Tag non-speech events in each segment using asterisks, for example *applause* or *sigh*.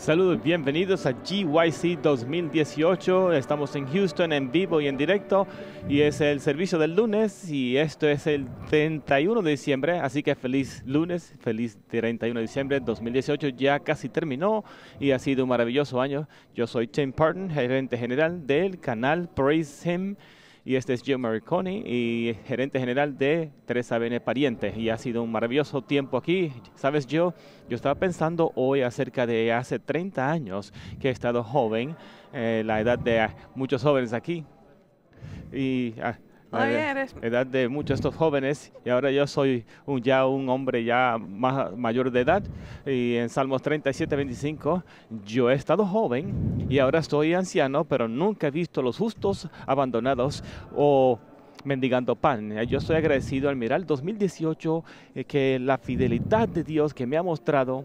Saludos, bienvenidos a GYC 2018. Estamos en Houston en vivo y en directo y es el servicio del lunes y esto es el 31 de diciembre, así que feliz lunes, feliz 31 de diciembre 2018, ya casi terminó y ha sido un maravilloso año. Yo soy Tim Parton, gerente general del canal Praise Him y este es Joe Mariconi y gerente general de Tres abn Parientes y ha sido un maravilloso tiempo aquí. Sabes yo, yo estaba pensando hoy acerca de hace 30 años que he estado joven, eh, la edad de muchos jóvenes aquí y ah, edad de muchos estos jóvenes y ahora yo soy un, ya un hombre ya más mayor de edad y en Salmos 37, 25 yo he estado joven y ahora estoy anciano pero nunca he visto los justos abandonados o mendigando pan. Eh, yo estoy agradecido al mirar 2018 eh, que la fidelidad de Dios que me ha mostrado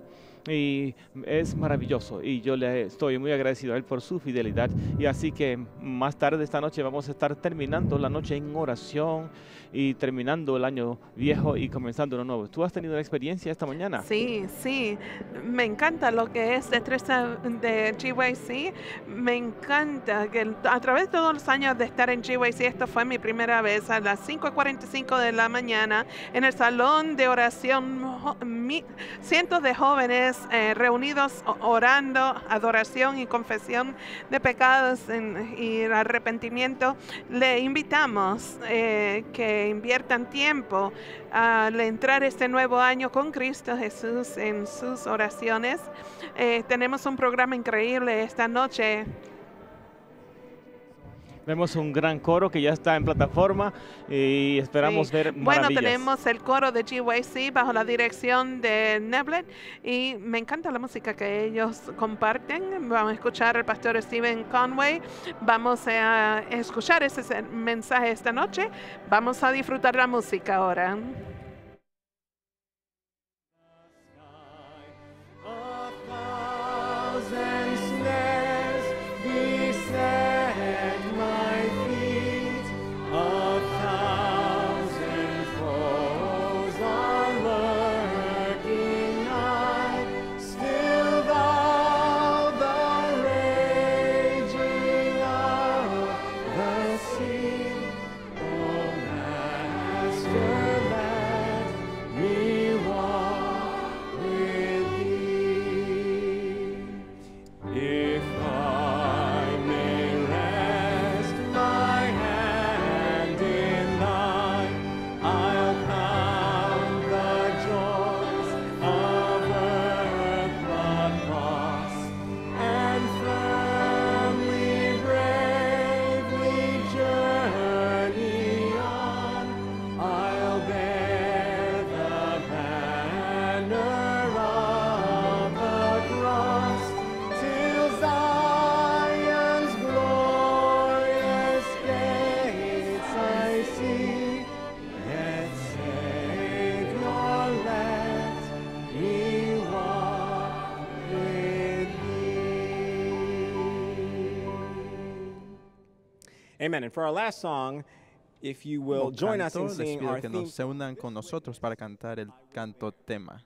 y es maravilloso y yo le estoy muy agradecido a él por su fidelidad y así que más tarde esta noche vamos a estar terminando la noche en oración y terminando el año viejo y comenzando uno nuevo. ¿Tú has tenido una experiencia esta mañana? Sí, sí, me encanta lo que es destreza de GYC, me encanta que a través de todos los años de estar en GYC, esto fue mi primera vez a las 5.45 de la mañana en el salón de oración, cientos de jóvenes eh, reunidos orando, adoración y confesión de pecados y arrepentimiento, le invitamos eh, que inviertan tiempo al entrar este nuevo año con Cristo Jesús en sus oraciones. Eh, tenemos un programa increíble esta noche. Vemos un gran coro que ya está en plataforma y esperamos ver maravillas. Bueno, tenemos el coro de GYC bajo la dirección de Neblet y me encanta la música que ellos comparten. Vamos a escuchar al pastor Stephen Conway, vamos a escuchar ese mensaje esta noche, vamos a disfrutar la música ahora. Amen. And for our last song, if you will join us in singing our theme. se unan con nosotros para cantar el canto tema.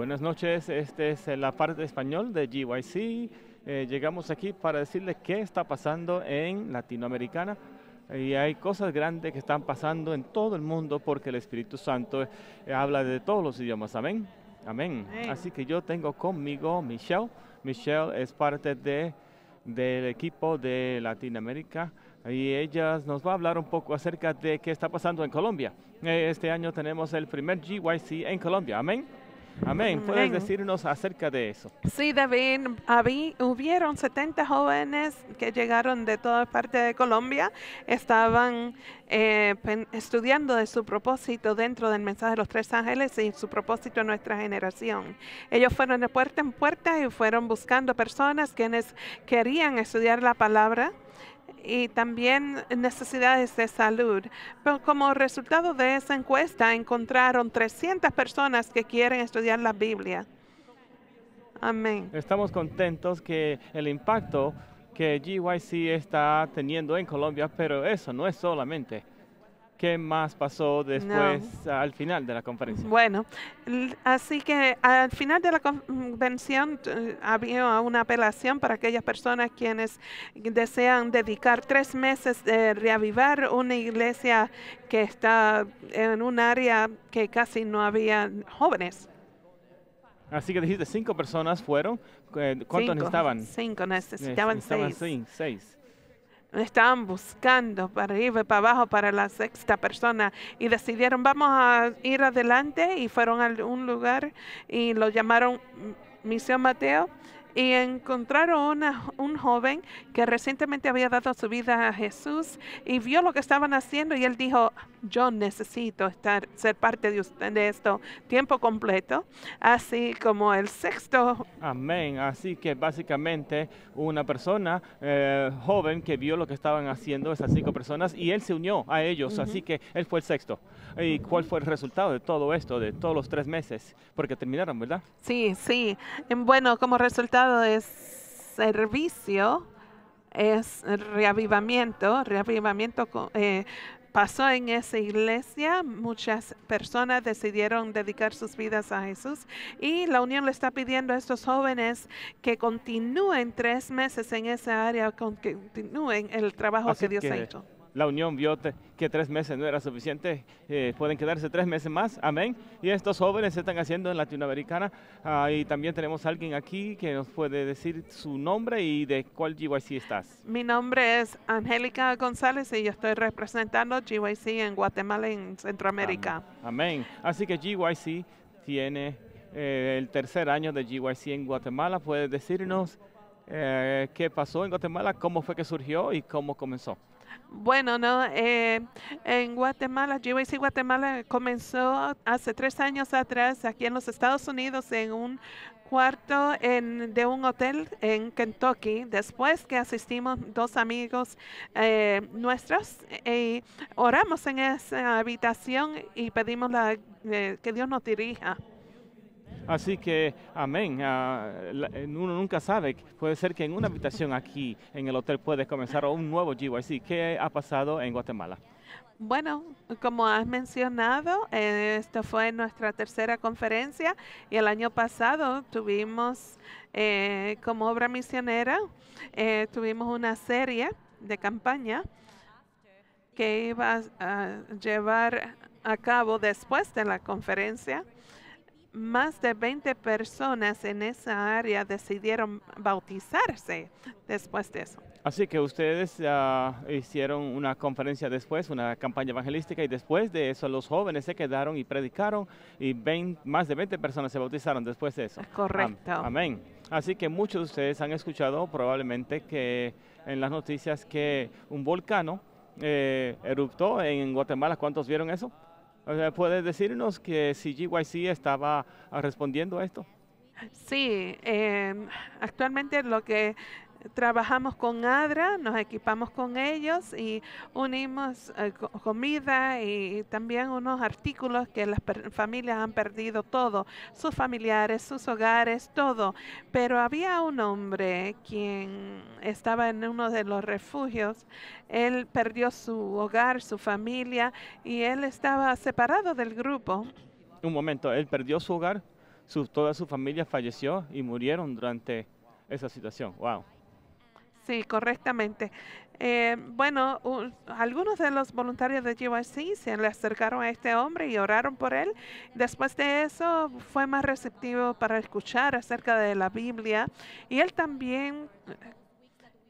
Buenas noches, esta es eh, la parte español de GYC. Eh, llegamos aquí para decirles qué está pasando en Latinoamericana. Y hay cosas grandes que están pasando en todo el mundo porque el Espíritu Santo eh, habla de todos los idiomas. Amén. Amén. Así que yo tengo conmigo Michelle. Michelle es parte de, del equipo de Latinoamérica y ella nos va a hablar un poco acerca de qué está pasando en Colombia. Este año tenemos el primer GYC en Colombia. Amén. Amén. ¿Puedes decirnos acerca de eso? Sí, David, Había hubieron 70 jóvenes que llegaron de toda parte de Colombia, estaban eh, estudiando de su propósito dentro del mensaje de los tres ángeles y su propósito en nuestra generación. Ellos fueron de puerta en puerta y fueron buscando personas quienes querían estudiar la palabra y también necesidades de salud. Pero como resultado de esa encuesta encontraron 300 personas que quieren estudiar la Biblia. Amén. Estamos contentos que el impacto que GYC está teniendo en Colombia, pero eso no es solamente qué más pasó después al final de la conferencia. Bueno, así que al final de la convención eh, había una apelación para aquellas personas quienes desean dedicar tres meses de reavivar una iglesia que está en un área que casi no había jóvenes. Así que dijiste, cinco personas fueron. Eh, ¿Cuántos cinco, necesitaban? Cinco, necesitaban, necesitaban seis. seis. Estaban buscando para ir para abajo para la sexta persona y decidieron vamos a ir adelante y fueron a un lugar y lo llamaron Misión Mateo y encontraron a un joven que recientemente había dado su vida a Jesús y vio lo que estaban haciendo y él dijo, yo necesito estar, ser parte de, usted, de esto tiempo completo, así como el sexto. Amén, así que básicamente una persona eh, joven que vio lo que estaban haciendo esas cinco personas y él se unió a ellos, así que él fue el sexto. ¿Y cuál fue el resultado de todo esto, de todos los tres meses? Porque terminaron, ¿verdad? Sí, sí. Bueno, como resultado es servicio es reavivamiento, reavivamiento eh, pasó en esa iglesia, muchas personas decidieron dedicar sus vidas a Jesús y la unión le está pidiendo a estos jóvenes que continúen tres meses en esa área, que continúen el trabajo que Dios ha hecho la Unión vio que tres meses no era suficiente, eh, pueden quedarse tres meses más, amén. Y estos jóvenes se están haciendo en Latinoamericana ah, y también tenemos a alguien aquí que nos puede decir su nombre y de cuál GYC estás. Mi nombre es Angélica González y yo estoy representando GYC en Guatemala en Centroamérica. Amén. Así que GYC tiene eh, el tercer año de GYC en Guatemala. ¿Puedes decirnos eh, qué pasó en Guatemala, cómo fue que surgió y cómo comenzó? Bueno, no, eh, en Guatemala, GYC Guatemala comenzó hace tres años atrás aquí en los Estados Unidos en un cuarto de un hotel en Kentucky, después que asistimos dos amigos eh, nuestros eh, y oramos en esa habitación y pedimos la, que Dios nos dirija. Así que, amén. Ah, uno nunca sabe. Puede ser que en una habitación aquí en el hotel puedes comenzar un nuevo GYC. ¿Qué ha pasado en Guatemala? Bueno, como has mencionado, esto fue nuestra tercera conferencia y el año pasado tuvimos eh, como obra misionera, eh, tuvimos una serie de campaña que iba a llevar a cabo después de la conferencia más de 20 personas en esa área decidieron bautizarse después de eso. Así que ustedes ah, hicieron una conferencia después, una campaña evangelística, y después de eso los jóvenes se quedaron y predicaron, y 20, más de 20 personas se bautizaron después de eso. Correcto. amén. Así que muchos de ustedes han escuchado probablemente que en las noticias que un volcán eh, eruptó en Guatemala. ¿Cuántos vieron eso? ¿Puedes decirnos que si GYC estaba respondiendo a esto? Sí, em, actualmente lo que trabajamos con ADRA, nos equipamos con ellos y unimos eh, comida y también unos artículos que las familias han perdido todo, sus familiares, sus hogares, todo. Pero había un hombre quien estaba en uno de los refugios, él perdió su hogar, su familia y él estaba separado del grupo. Un momento, él perdió su hogar, toda su familia falleció y murieron durante esa situación. Wow. Sí, correctamente. Eh, bueno, algunos de los voluntarios de GYC se le acercaron a este hombre y oraron por él. Después de eso fue más receptivo para escuchar acerca de la Biblia y él también...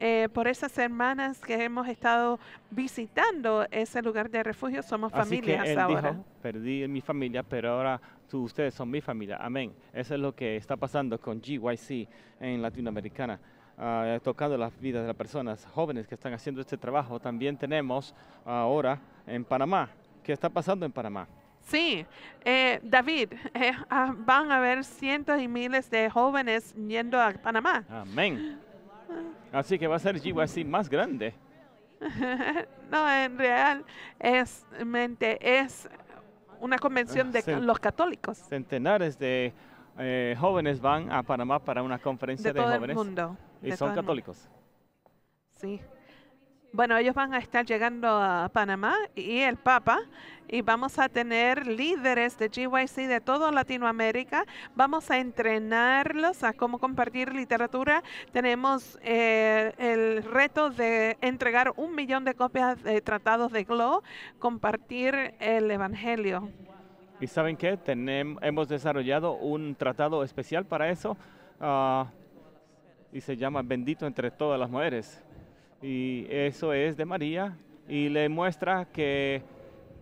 Eh, por esas hermanas que hemos estado visitando ese lugar de refugio, somos Así que él dijo, Perdí mi familia, pero ahora tú, ustedes son mi familia. Amén. Eso es lo que está pasando con GYC en Latinoamericana. Ah, tocando las vidas de las personas jóvenes que están haciendo este trabajo. También tenemos ahora en Panamá. ¿Qué está pasando en Panamá? Sí, eh, David, eh, ah, van a haber cientos y miles de jóvenes yendo a Panamá. Amén. Así que va a ser GYC más grande. *laughs* no, en real, es, mente, es una convención ah, de los católicos. Centenares de eh, jóvenes van a Panamá para una conferencia de, de todo jóvenes. El mundo. Y son católicos. Sí. Bueno, ellos van a estar llegando a Panamá y el Papa y vamos a tener líderes de GYC de toda Latinoamérica. Vamos a entrenarlos a cómo compartir literatura. Tenemos eh, el reto de entregar un millón de copias de tratados de Glo, compartir el Evangelio. ¿Y saben qué? hemos desarrollado un tratado especial para eso. Ah, y se llama Bendito entre todas las mujeres. Y eso es de María y le muestra que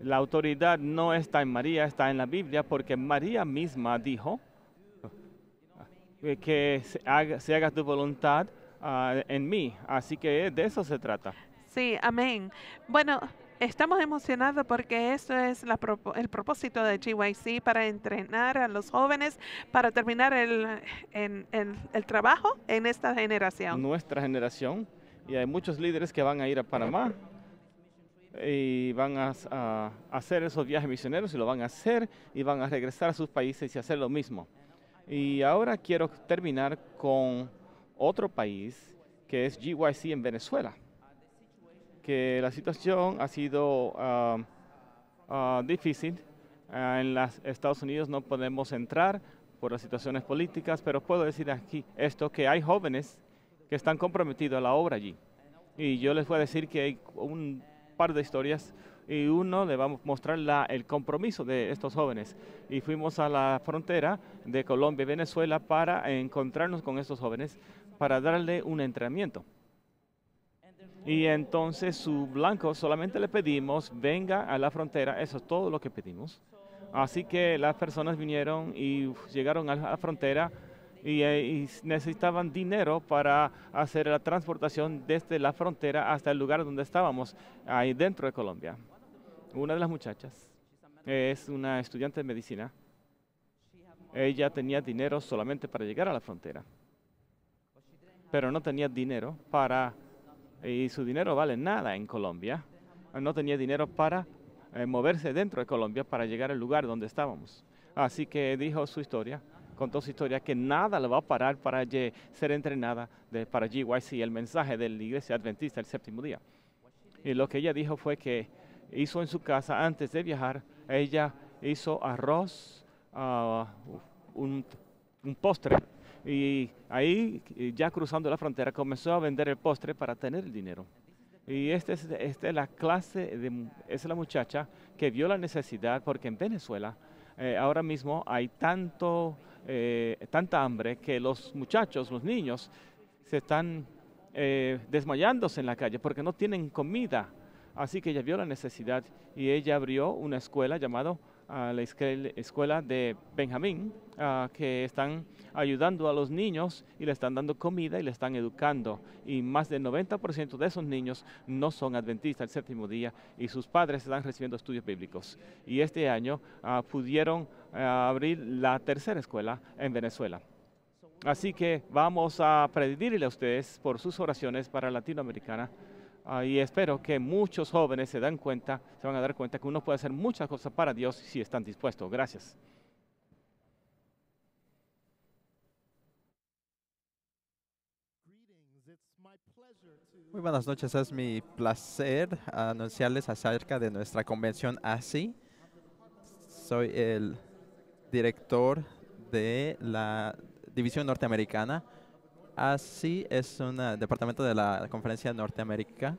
la autoridad no está en María, está en la Biblia, porque María misma dijo que se haga, tu voluntad ah, en mí. Así que de eso se trata. Sí, amén. Bueno, Estamos emocionados porque eso es el propósito de GYC para entrenar a los jóvenes para terminar el, trabajo en esta generación. Nuestra generación. Y hay muchos líderes que van a ir a Panamá y van a, a hacer esos viajes misioneros y lo van a hacer y van a regresar a sus países y hacer lo mismo. Y ahora quiero terminar con otro país que es GYC en Venezuela que la situación ha sido ah, difícil. Ah, en los Estados Unidos no podemos entrar por las situaciones políticas, pero puedo decir aquí esto, que hay jóvenes que están comprometidos a la obra allí. Y yo les voy a decir que hay un par de historias y uno le vamos a mostrar el compromiso de estos jóvenes. Y fuimos a la frontera de Colombia y Venezuela para encontrarnos con estos jóvenes, para darle un entrenamiento. Y entonces su blanco solamente le pedimos, venga a la frontera, eso es todo lo que pedimos. Así que las personas vinieron y llegaron a la frontera eh, y, necesitaban dinero para hacer la transportación desde la frontera hasta el lugar donde estábamos, ahí dentro de Colombia. Una de las muchachas es una estudiante de medicina. Ella tenía dinero solamente para llegar a la frontera, pero no tenía dinero para y su dinero vale nada en Colombia. No tenía dinero para eh, moverse dentro de Colombia para llegar al lugar donde estábamos. Así que dijo su historia, contó su historia, que nada le va a parar para ser entrenada de, para GYC, el mensaje de la iglesia adventista el séptimo día. Y lo que ella dijo fue que hizo en su casa antes de viajar, ella hizo arroz, ah, un, un postre y ahí, ya cruzando la frontera, comenzó a vender el postre para tener el dinero. Y este esta es, la clase, de, es la muchacha que vio la necesidad, porque en Venezuela eh, ahora mismo hay tanto, eh, tanta hambre que los muchachos, los niños, se están eh, desmayándose en la calle porque no tienen comida. Así que ella vio la necesidad y ella abrió una escuela llamada a la escuela de Benjamín, ah, que están ayudando a los niños y le están dando comida y le están educando. Y más del 90% de esos niños no son adventistas el séptimo día y sus padres están recibiendo estudios bíblicos. Y este año ah, pudieron ah, abrir la tercera escuela en Venezuela. Así que vamos a pedirle a ustedes por sus oraciones para Latinoamericana y espero que muchos jóvenes se dan cuenta, se van a dar cuenta que uno puede hacer muchas cosas para Dios si están dispuestos. Gracias. Muy buenas noches, es mi placer anunciarles acerca de nuestra convención ASI. Soy el director de la División Norteamericana ASI es un departamento de la Conferencia de Norteamérica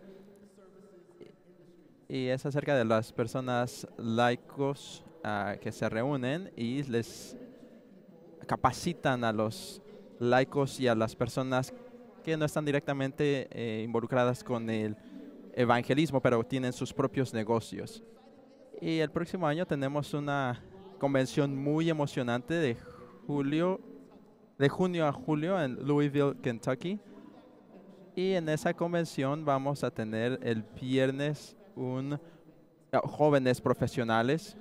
y es acerca de las personas laicos ah, que se reúnen y les capacitan a los laicos y a las personas que no están directamente eh, involucradas con el evangelismo, pero tienen sus propios negocios. Y el próximo año tenemos una convención muy emocionante de julio de junio a julio en Louisville, Kentucky. Y en esa convención vamos a tener el viernes un eh, jóvenes profesionales.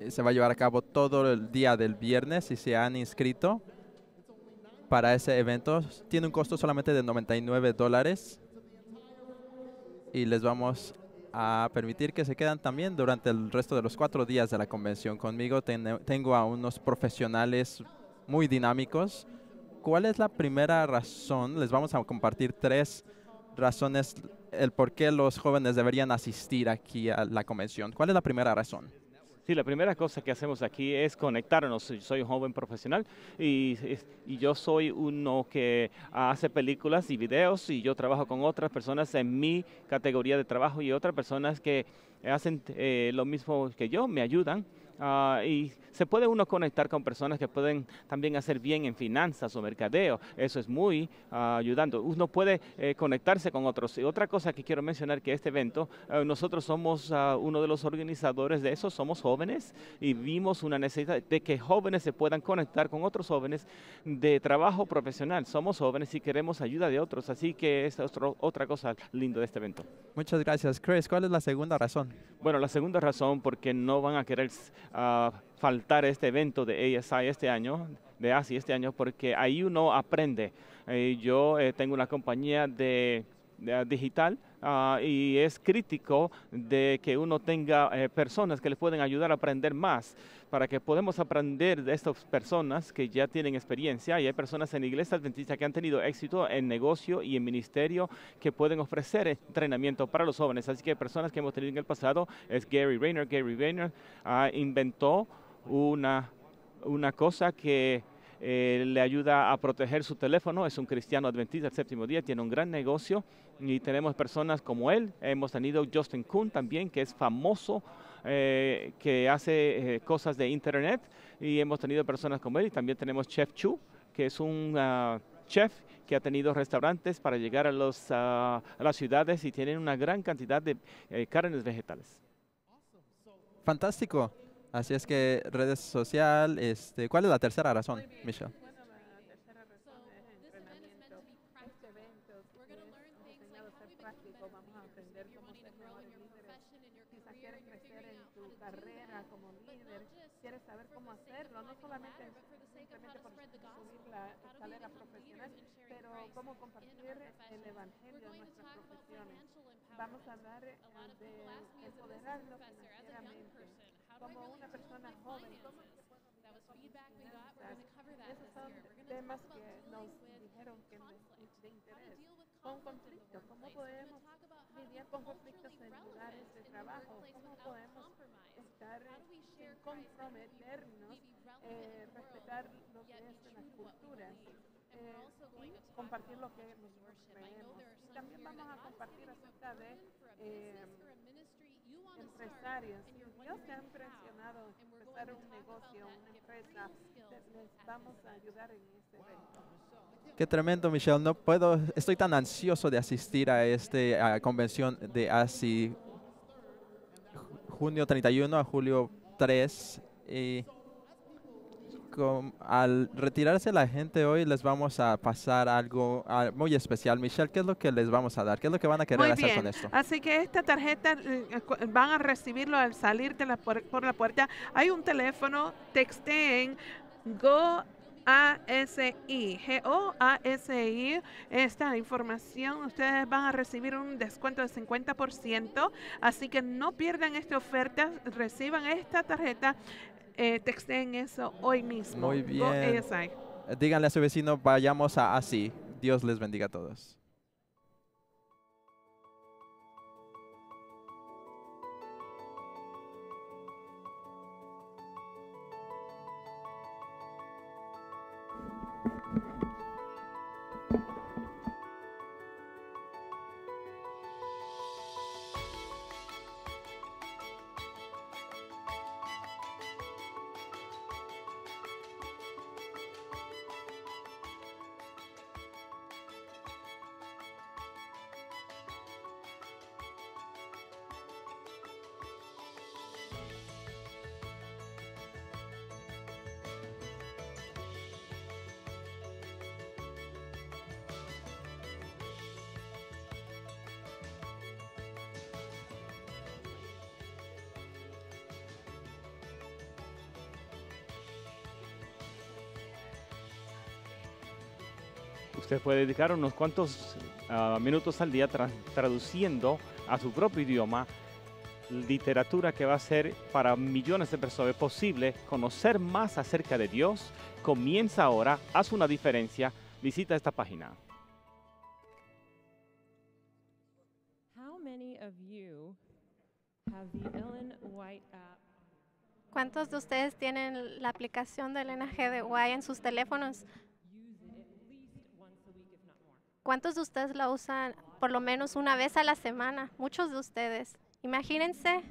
Eh, se va a llevar a cabo todo el día del viernes y se han inscrito para ese evento. Tiene un costo solamente de 99 dólares y les vamos a permitir que se quedan también durante el resto de los cuatro días de la convención. Conmigo tengo a unos profesionales muy dinámicos. ¿Cuál es la primera razón? Les vamos a compartir tres razones el por qué los jóvenes deberían asistir aquí a la convención. ¿Cuál es la primera razón? Sí, la primera cosa que hacemos aquí es conectarnos. soy un joven profesional y, yo soy uno que hace películas y videos y yo trabajo con otras personas en mi categoría de trabajo y otras personas que hacen eh, lo mismo que yo, me ayudan Ah, y se puede uno conectar con personas que pueden también hacer bien en finanzas o mercadeo. Eso es muy ah, ayudando. Uno puede eh, conectarse con otros. Y otra cosa que quiero mencionar que este evento, eh, nosotros somos ah, uno de los organizadores de eso, somos jóvenes y vimos una necesidad de que jóvenes se puedan conectar con otros jóvenes de trabajo profesional. Somos jóvenes y queremos ayuda de otros. Así que es otra cosa linda de este evento. Muchas gracias. Chris, ¿cuál es la segunda razón? Bueno, la segunda razón porque no van a querer faltar este evento de ASI este año, de ASI este año, porque ahí uno aprende. Eh, yo eh, tengo una compañía de digital Ah, y es crítico de que uno tenga eh, personas que le pueden ayudar a aprender más para que podamos aprender de estas personas que ya tienen experiencia y hay personas en iglesia adventista que han tenido éxito en negocio y en ministerio que pueden ofrecer entrenamiento para los jóvenes. Así que personas que hemos tenido en el pasado es Gary Rayner. Gary Rayner ah, inventó una, una cosa que eh, le ayuda a proteger su teléfono, es un cristiano adventista el séptimo día, tiene un gran negocio y tenemos personas como él. Hemos tenido Justin Kuhn también, que es famoso, eh, que hace eh, cosas de internet y hemos tenido personas como él y también tenemos Chef Chu, que es un... Ah, chef que ha tenido restaurantes para llegar a, ah, a las ciudades y tienen una gran cantidad de carnes vegetales. Fantástico. Así es que redes sociales, este, ¿cuál es la tercera razón, Michelle? la tercera razón es Este evento es ser práctico. Vamos a aprender cómo ser líderes. Si estás queriendo crecer en tu carrera como líder, quieres saber cómo hacerlo, no solamente por la salida profesional, pero cómo compartir el evangelio en nuestras profesiones. Vamos a hablar eh, de empoderarlo financieramente como una persona joven. ¿Cómo esos son temas que nos dijeron que de interés. Con conflictos, cómo podemos lidiar con conflictos en lugares de trabajo, cómo podemos estar eh, sin comprometernos, eh, respetar lo que es la culturas. Eh, y compartir lo que nosotros creemos. también vamos a compartir acerca de Qué tremendo, Michelle. No puedo, estoy tan ansioso de asistir a esta convención de ASI junio 31 a julio 3. Y al retirarse la gente hoy, les vamos a pasar algo muy especial. Michelle, ¿qué es lo que les vamos a dar? ¿Qué es lo que van a querer hacer con esto? Así que esta tarjeta eh, eh, van a recibirlo al salir por, la puerta. Hay un teléfono, texteen Go GOASI. G-O-A-S-I, esta información ustedes van a recibir un descuento del 50%, así que no pierdan esta oferta, reciban esta tarjeta eh, texten eso hoy mismo. Muy bien. Díganle a su vecino, vayamos a así. Dios les bendiga a todos. Usted puede dedicar unos cuantos eh, ah, minutos al día traduciendo a su propio idioma literatura que va a ser para millones de personas posible conocer más acerca de Dios. Comienza ahora, haz una diferencia, visita esta página. ¿Cuántos de ustedes tienen la aplicación de del White en sus teléfonos? ¿Cuántos de ustedes la usan por lo menos una vez a la semana? Muchos de ustedes. Imagínense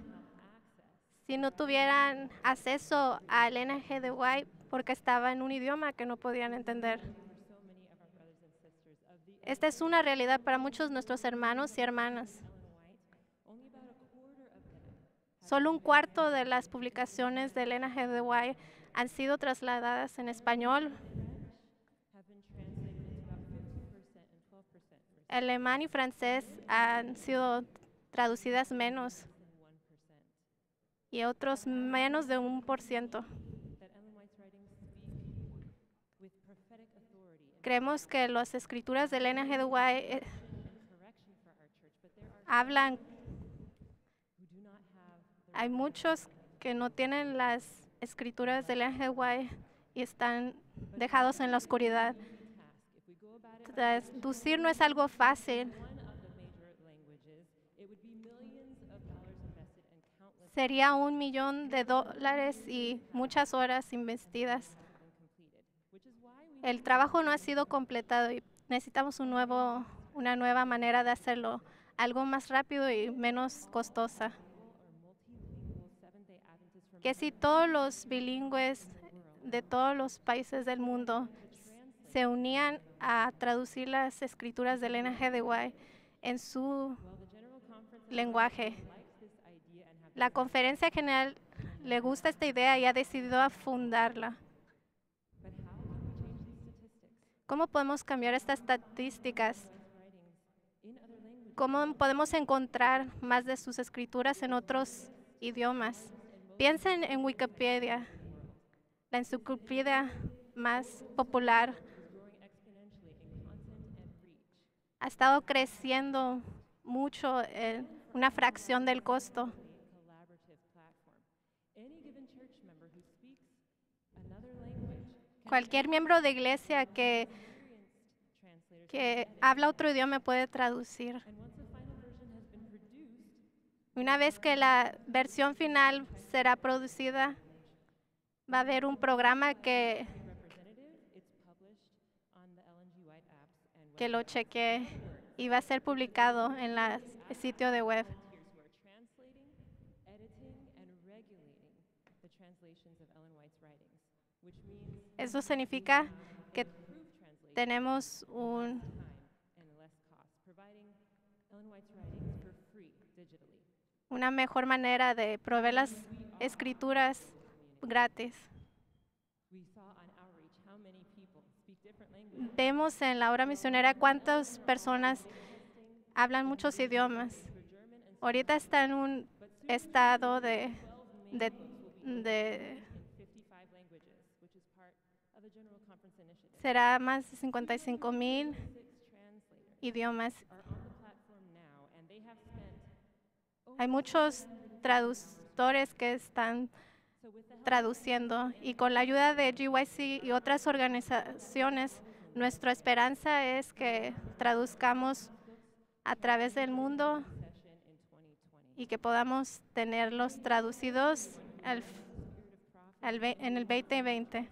si no tuvieran acceso al NGDY de White porque estaba en un idioma que no podían entender. Esta es una realidad para muchos de nuestros hermanos y hermanas. Solo un cuarto de las publicaciones de Elena han sido trasladadas en español alemán y francés han sido traducidas menos y otros menos de un por ciento. Creemos que las escrituras de Elena eh, hablan. Hay muchos que no tienen las escrituras de Elena y están dejados en la oscuridad. Traducir no es algo fácil. Sería un millón de dólares y muchas horas investidas. El trabajo no ha sido completado y necesitamos un nuevo, una nueva manera de hacerlo, algo más rápido y menos costosa. Que si todos los bilingües de todos los países del mundo se unían a traducir las escrituras de Elena Hedeway en su lenguaje. La conferencia general le gusta esta idea y ha decidido fundarla. ¿Cómo podemos cambiar estas estadísticas? ¿Cómo podemos encontrar más de sus escrituras en otros idiomas? Piensen en Wikipedia, la enciclopedia más popular ha estado creciendo mucho en eh, una fracción del costo. Cualquier miembro de iglesia que, que habla otro idioma puede traducir. Una vez que la versión final será producida, va a haber un programa que que lo chequeé y va a ser publicado en el sitio de web. Eso significa que tenemos un una mejor manera de proveer las escrituras gratis. vemos en la obra misionera cuántas personas hablan muchos idiomas. Ahorita está en un estado de, de, de será más de 55 mil idiomas. Hay muchos traductores que están traduciendo y con la ayuda de GYC y otras organizaciones nuestra esperanza es que traduzcamos a través del mundo y que podamos tenerlos traducidos al, en el 2020.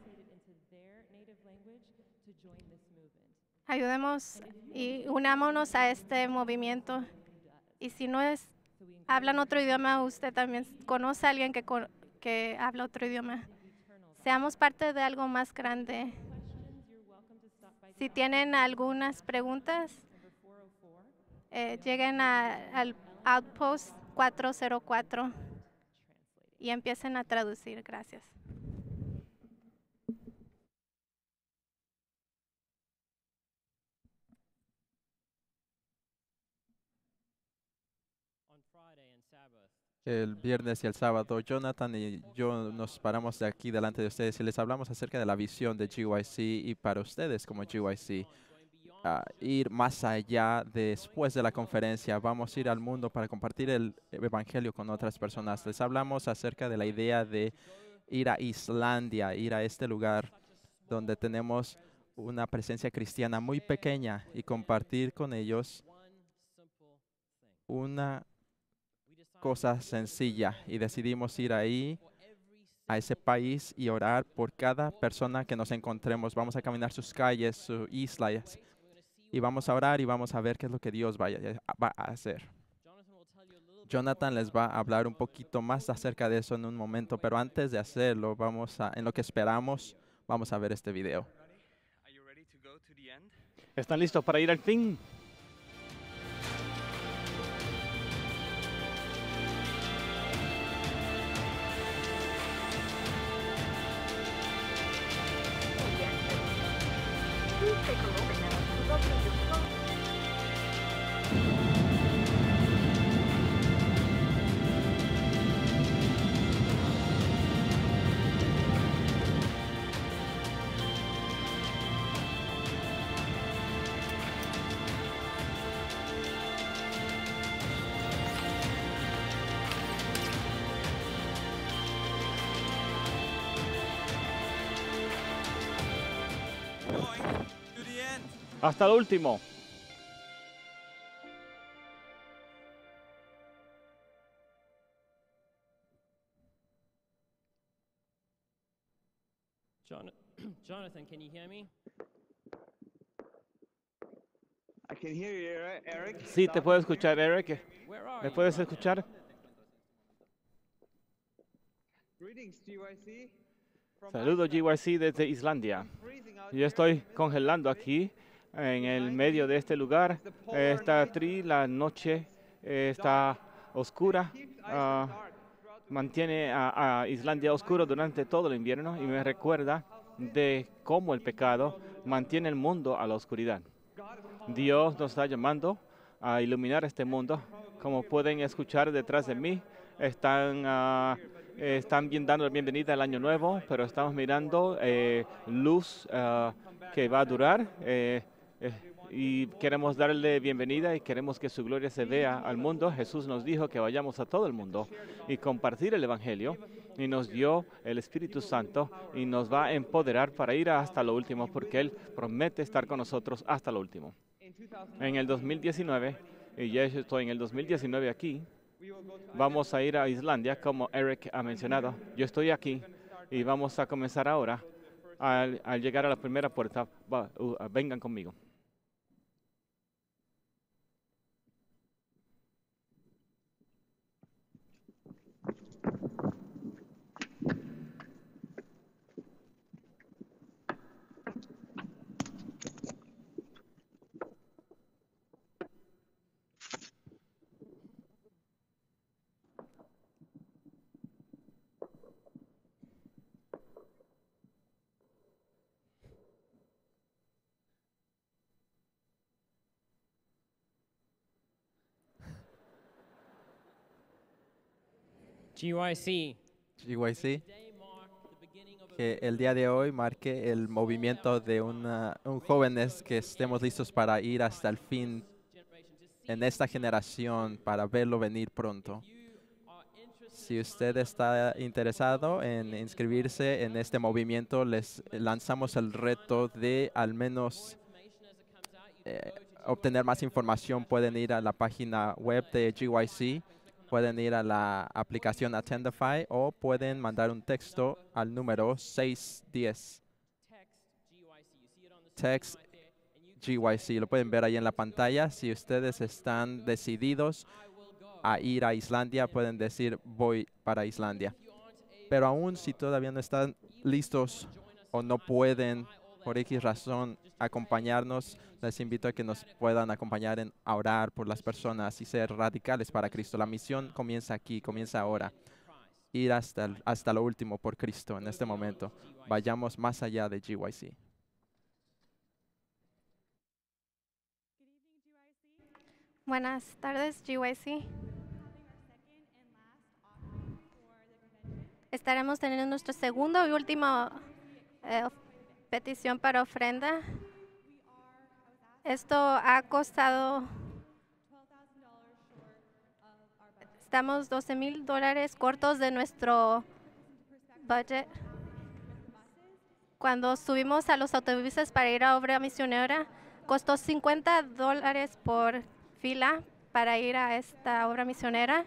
Ayudemos y unámonos a este movimiento. Y si no es, hablan otro idioma, usted también conoce a alguien que, que habla otro idioma. Seamos parte de algo más grande. Si tienen algunas preguntas, eh, lleguen al Outpost 404 y empiecen a traducir. Gracias. el viernes y el sábado Jonathan y yo nos paramos de aquí delante de ustedes y les hablamos acerca de la visión de GYC y para ustedes como GYC. ir más allá después de la conferencia. Vamos a ir al mundo para compartir el Evangelio con otras personas. Les hablamos acerca de la idea de ir a Islandia, ir a este lugar donde tenemos una presencia cristiana muy pequeña y compartir con ellos una cosa sencilla y decidimos ir ahí a ese país y orar por cada persona que nos encontremos. Vamos a caminar sus calles, sus islas, y vamos a orar y vamos a ver qué es lo que Dios vaya, eh, va a hacer. Jonathan les va a hablar un poquito más acerca de eso en un momento, pero antes de hacerlo, vamos a, en lo que esperamos, vamos a ver este video. ¿Están listos para ir al fin? hasta el último. *clears throat* Jonathan, can you Sí, te puedo escuchar, Eric. ¿Me puedes escuchar? Saludos GYC desde Islandia. Yo estoy congelando aquí en el medio de este lugar. Está tri, la noche eh, está oscura. Ah, mantiene a, Islandia oscuro durante todo el invierno y me recuerda de cómo el pecado mantiene el mundo a la oscuridad. Dios nos está llamando a iluminar este mundo. Como pueden escuchar detrás de mí, están, ah, están bien dando la bienvenida al año nuevo, pero estamos mirando eh, luz ah, que va a durar. Eh, eh, y queremos darle bienvenida y queremos que su gloria se vea al mundo. Jesús nos dijo que vayamos a todo el mundo y compartir el Evangelio y nos dio el Espíritu Santo y nos va a empoderar para ir hasta lo último porque Él promete estar con nosotros hasta lo último. En el 2019, y ya estoy en el 2019 aquí, vamos a ir a Islandia como Eric ha mencionado. Yo estoy aquí y vamos a comenzar ahora. Al, llegar a la primera puerta, uh, vengan conmigo. GYC. GYC. Que el día de hoy marque el movimiento de una, un jóvenes que estemos listos para ir hasta el fin en esta generación, para verlo venir pronto. Si usted está interesado en inscribirse en este movimiento, les lanzamos el reto de al menos eh, obtener más información. Pueden ir a la página web de GYC pueden ir a la aplicación Attendify o pueden mandar un texto al número 610. Text GYC. Lo pueden ver ahí en la pantalla. Si ustedes están decididos a ir a Islandia, pueden decir voy para Islandia. Pero aún si todavía no están listos o no pueden por X razón acompañarnos, les invito a que nos puedan acompañar en orar por las personas y ser radicales para Cristo. La misión comienza aquí, comienza ahora. Ir hasta, hasta lo último por Cristo en este momento. Vayamos más allá de GYC. Buenas tardes, GYC. Estaremos teniendo nuestro segundo y último eh, petición para ofrenda. Esto ha costado, estamos 12 mil dólares cortos de nuestro budget. Cuando subimos a los autobuses para ir a obra misionera, costó 50 dólares por fila para ir a esta obra misionera.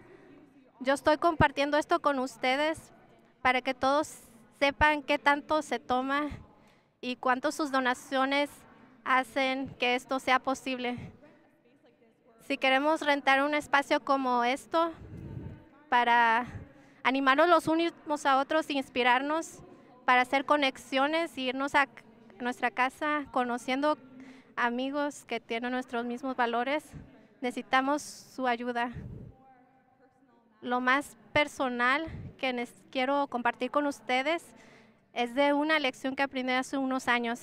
Yo estoy compartiendo esto con ustedes para que todos sepan qué tanto se toma y cuánto sus donaciones hacen que esto sea posible. Si queremos rentar un espacio como esto para animarnos los unos a otros e inspirarnos para hacer conexiones e irnos a nuestra casa conociendo amigos que tienen nuestros mismos valores, necesitamos su ayuda. Lo más personal que quiero compartir con ustedes es de una lección que aprendí hace unos años.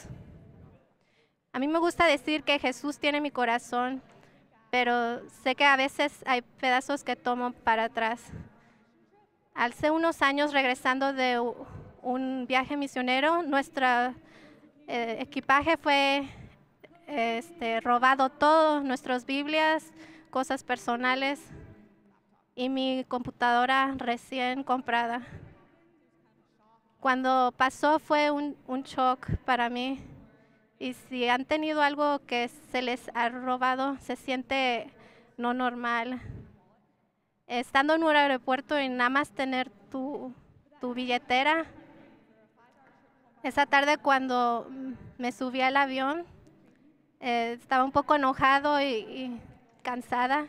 A mí me gusta decir que Jesús tiene mi corazón, pero sé que a veces hay pedazos que tomo para atrás. Hace unos años regresando de un viaje misionero, nuestro eh, equipaje fue este, robado todo, nuestras Biblias, cosas personales y mi computadora recién comprada. Cuando pasó fue un, un shock para mí. Y si han tenido algo que se les ha robado, se siente no normal. Estando en un aeropuerto y nada más tener tu, tu billetera. Esa tarde cuando me subí al avión, eh, estaba un poco enojado y, y, cansada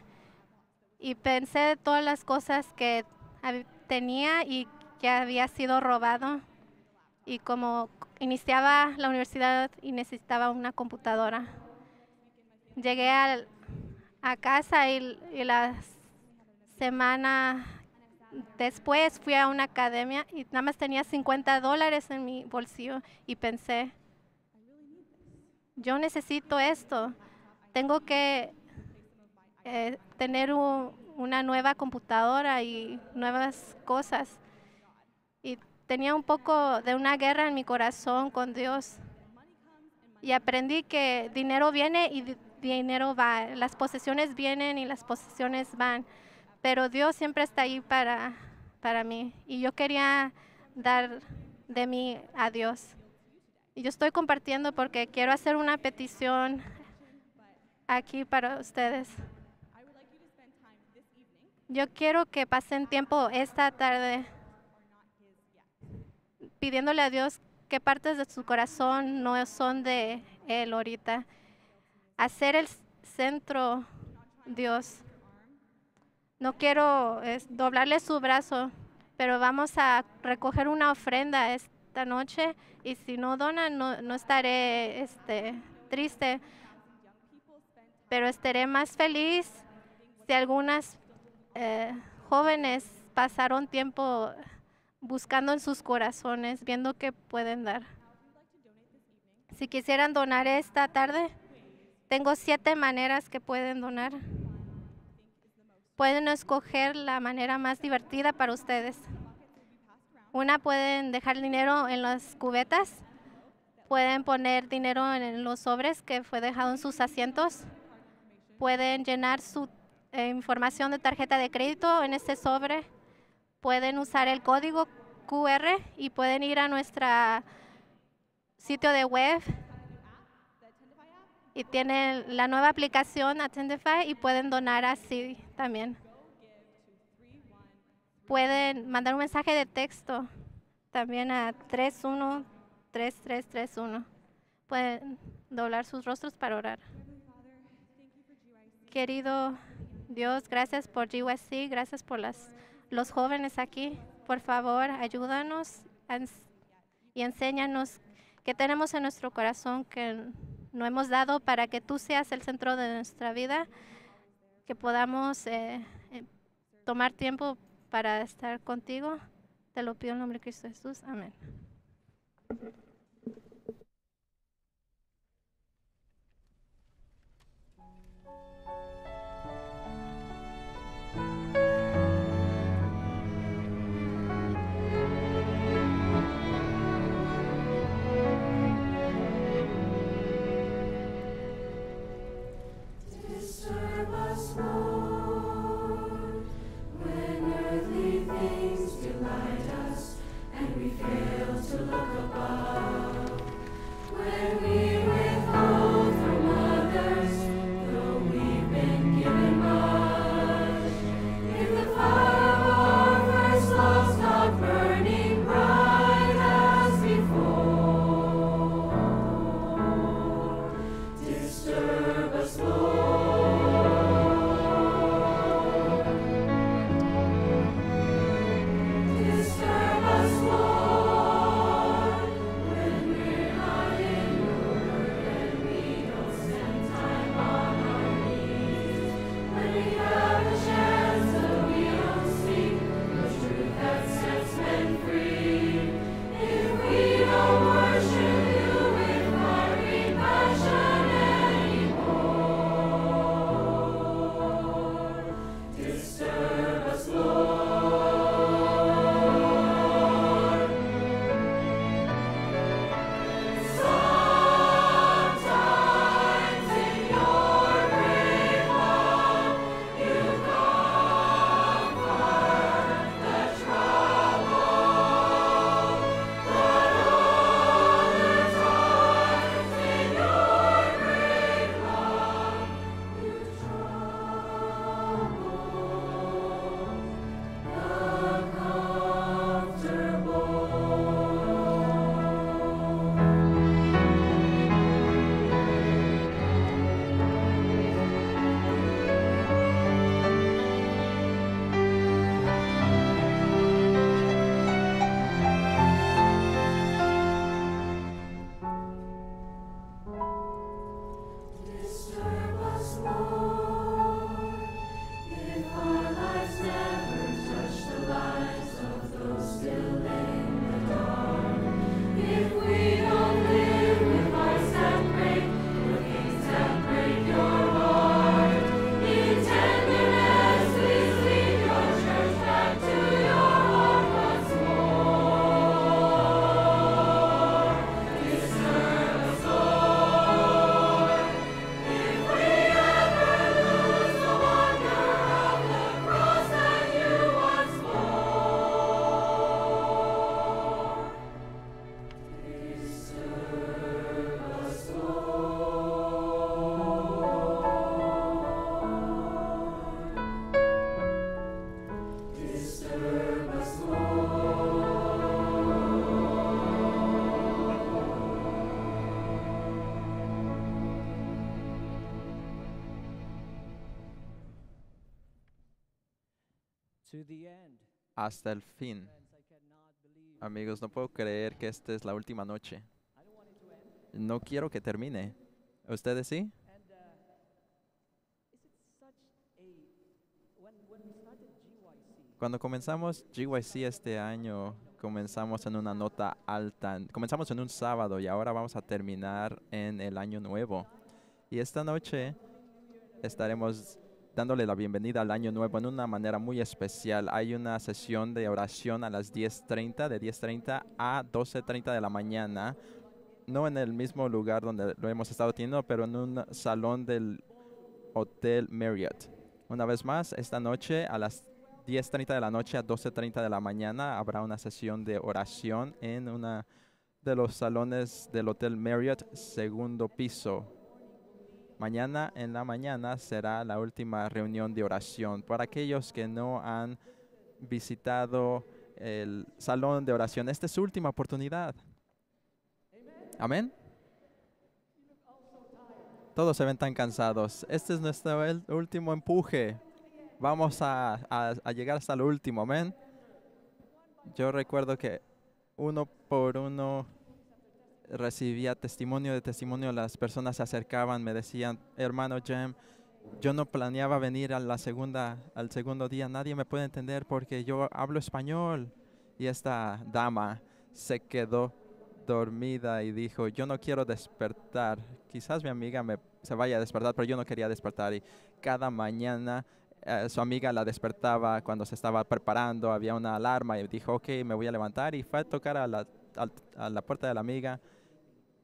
y pensé todas las cosas que tenía y que había sido robado y como iniciaba la universidad y necesitaba una computadora. Llegué a casa y, la semana después fui a una academia y nada más tenía 50 dólares en mi bolsillo y pensé, yo necesito esto, tengo que eh, tener una nueva computadora y nuevas cosas tenía un poco de una guerra en mi corazón con Dios y aprendí que dinero viene y dinero va, las posesiones vienen y las posesiones van, pero Dios siempre está ahí para, para mí y yo quería dar de mí a Dios. Y yo estoy compartiendo porque quiero hacer una petición aquí para ustedes. Yo quiero que pasen tiempo esta tarde pidiéndole a Dios qué partes de su corazón no son de Él ahorita. Hacer el centro, Dios. No quiero doblarle su brazo, pero vamos a recoger una ofrenda esta noche y si no dona, no, no estaré este, triste, pero estaré más feliz si algunas eh, jóvenes pasaron tiempo buscando en sus corazones, viendo qué pueden dar. Si quisieran donar esta tarde, tengo siete maneras que pueden donar. Pueden escoger la manera más divertida para ustedes. Una pueden dejar dinero en las cubetas, pueden poner dinero en los sobres que fue dejado en sus asientos, pueden llenar su eh, información de tarjeta de crédito en este sobre pueden usar el código QR y pueden ir a nuestra sitio de web y tienen la nueva aplicación Attendify y pueden donar así también. Pueden mandar un mensaje de texto también a 313331. Pueden doblar sus rostros para orar. Querido Dios, gracias por GYC, gracias por las los jóvenes aquí, por favor, ayúdanos y enséñanos que tenemos en nuestro corazón que no hemos dado para que tú seas el centro de nuestra vida, que podamos eh, eh, tomar tiempo para estar contigo. Te lo pido en nombre de Cristo Jesús. Amén. hasta el fin. Amigos, no puedo creer que esta es la última noche. No quiero que termine. ¿Ustedes sí? Cuando comenzamos GYC este año, comenzamos en una nota alta. Comenzamos en un sábado y ahora vamos a terminar en el año nuevo. Y esta noche estaremos dándole la bienvenida al año nuevo en una manera muy especial. Hay una sesión de oración a las 10.30, de 10.30 a 12.30 de la mañana, no en el mismo lugar donde lo hemos estado teniendo, pero en un salón del Hotel Marriott. Una vez más, esta noche a las 10.30 de la noche a 12.30 de la mañana habrá una sesión de oración en una de los salones del Hotel Marriott, segundo piso. Mañana en la mañana será la última reunión de oración para aquellos que no han visitado el salón de oración. Esta es su última oportunidad. Amén. Todos se ven tan cansados. Este es nuestro último empuje. Vamos a, llegar hasta el último. Amén. Yo recuerdo que uno por uno recibía testimonio de testimonio, las personas se acercaban, me decían, hermano Jem, yo no planeaba venir a la segunda, al segundo día, nadie me puede entender porque yo hablo español. Y esta dama se quedó dormida y dijo, yo no quiero despertar, quizás mi amiga se vaya a despertar, pero yo no quería despertar. Y cada mañana eh, su amiga la despertaba cuando se estaba preparando, había una alarma y dijo, ok, me voy a levantar y fue a tocar a la, a la puerta de la amiga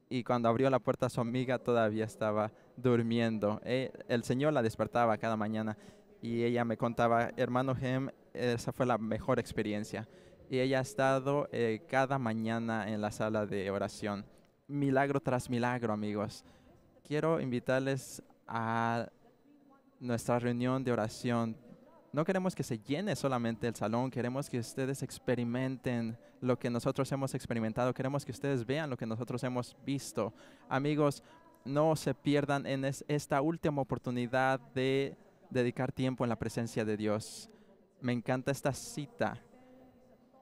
y cuando abrió la puerta su amiga todavía estaba durmiendo. Eh, el Señor la despertaba cada mañana y ella me contaba, hermano Gem, esa fue la mejor experiencia. Y ella ha estado eh, cada mañana en la sala de oración. Milagro tras milagro, amigos. Quiero invitarles a nuestra reunión de oración no queremos que se llene solamente el salón, queremos que ustedes experimenten lo que nosotros hemos experimentado, queremos que ustedes vean lo que nosotros hemos visto. Amigos, no se pierdan en esta última oportunidad de dedicar tiempo en la presencia de Dios. Me encanta esta cita.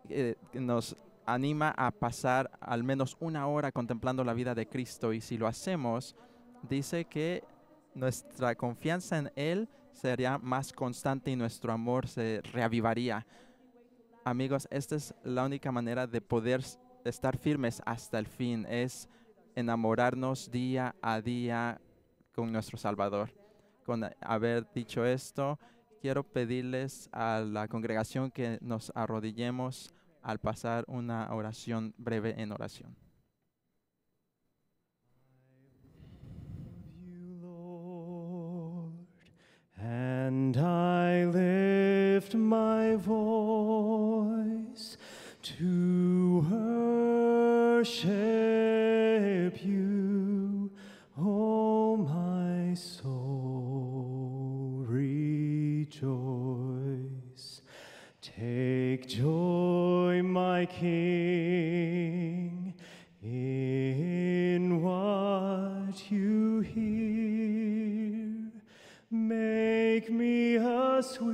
que eh, nos anima a pasar al menos una hora contemplando la vida de Cristo y si lo hacemos, dice que nuestra confianza en Él sería más constante y nuestro amor se reavivaría. Amigos, esta es la única manera de poder estar firmes hasta el fin, es enamorarnos día a día con nuestro Salvador. Con haber dicho esto, quiero pedirles a la congregación que nos arrodillemos al pasar una oración breve en oración. And I lift my voice to worship you, O my soul, rejoice. Take joy, my King. Oh, Father,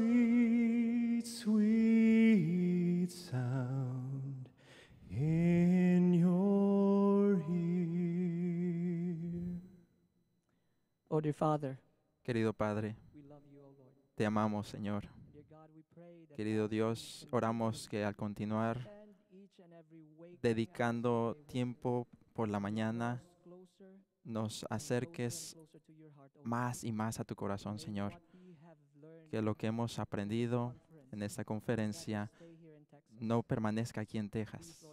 Querido Padre, oh te amamos, Señor. Querido Dios, oramos que al continuar dedicando tiempo por la mañana, nos acerques oh más y más a tu corazón, Señor que lo que hemos aprendido en esta conferencia no permanezca aquí en Texas.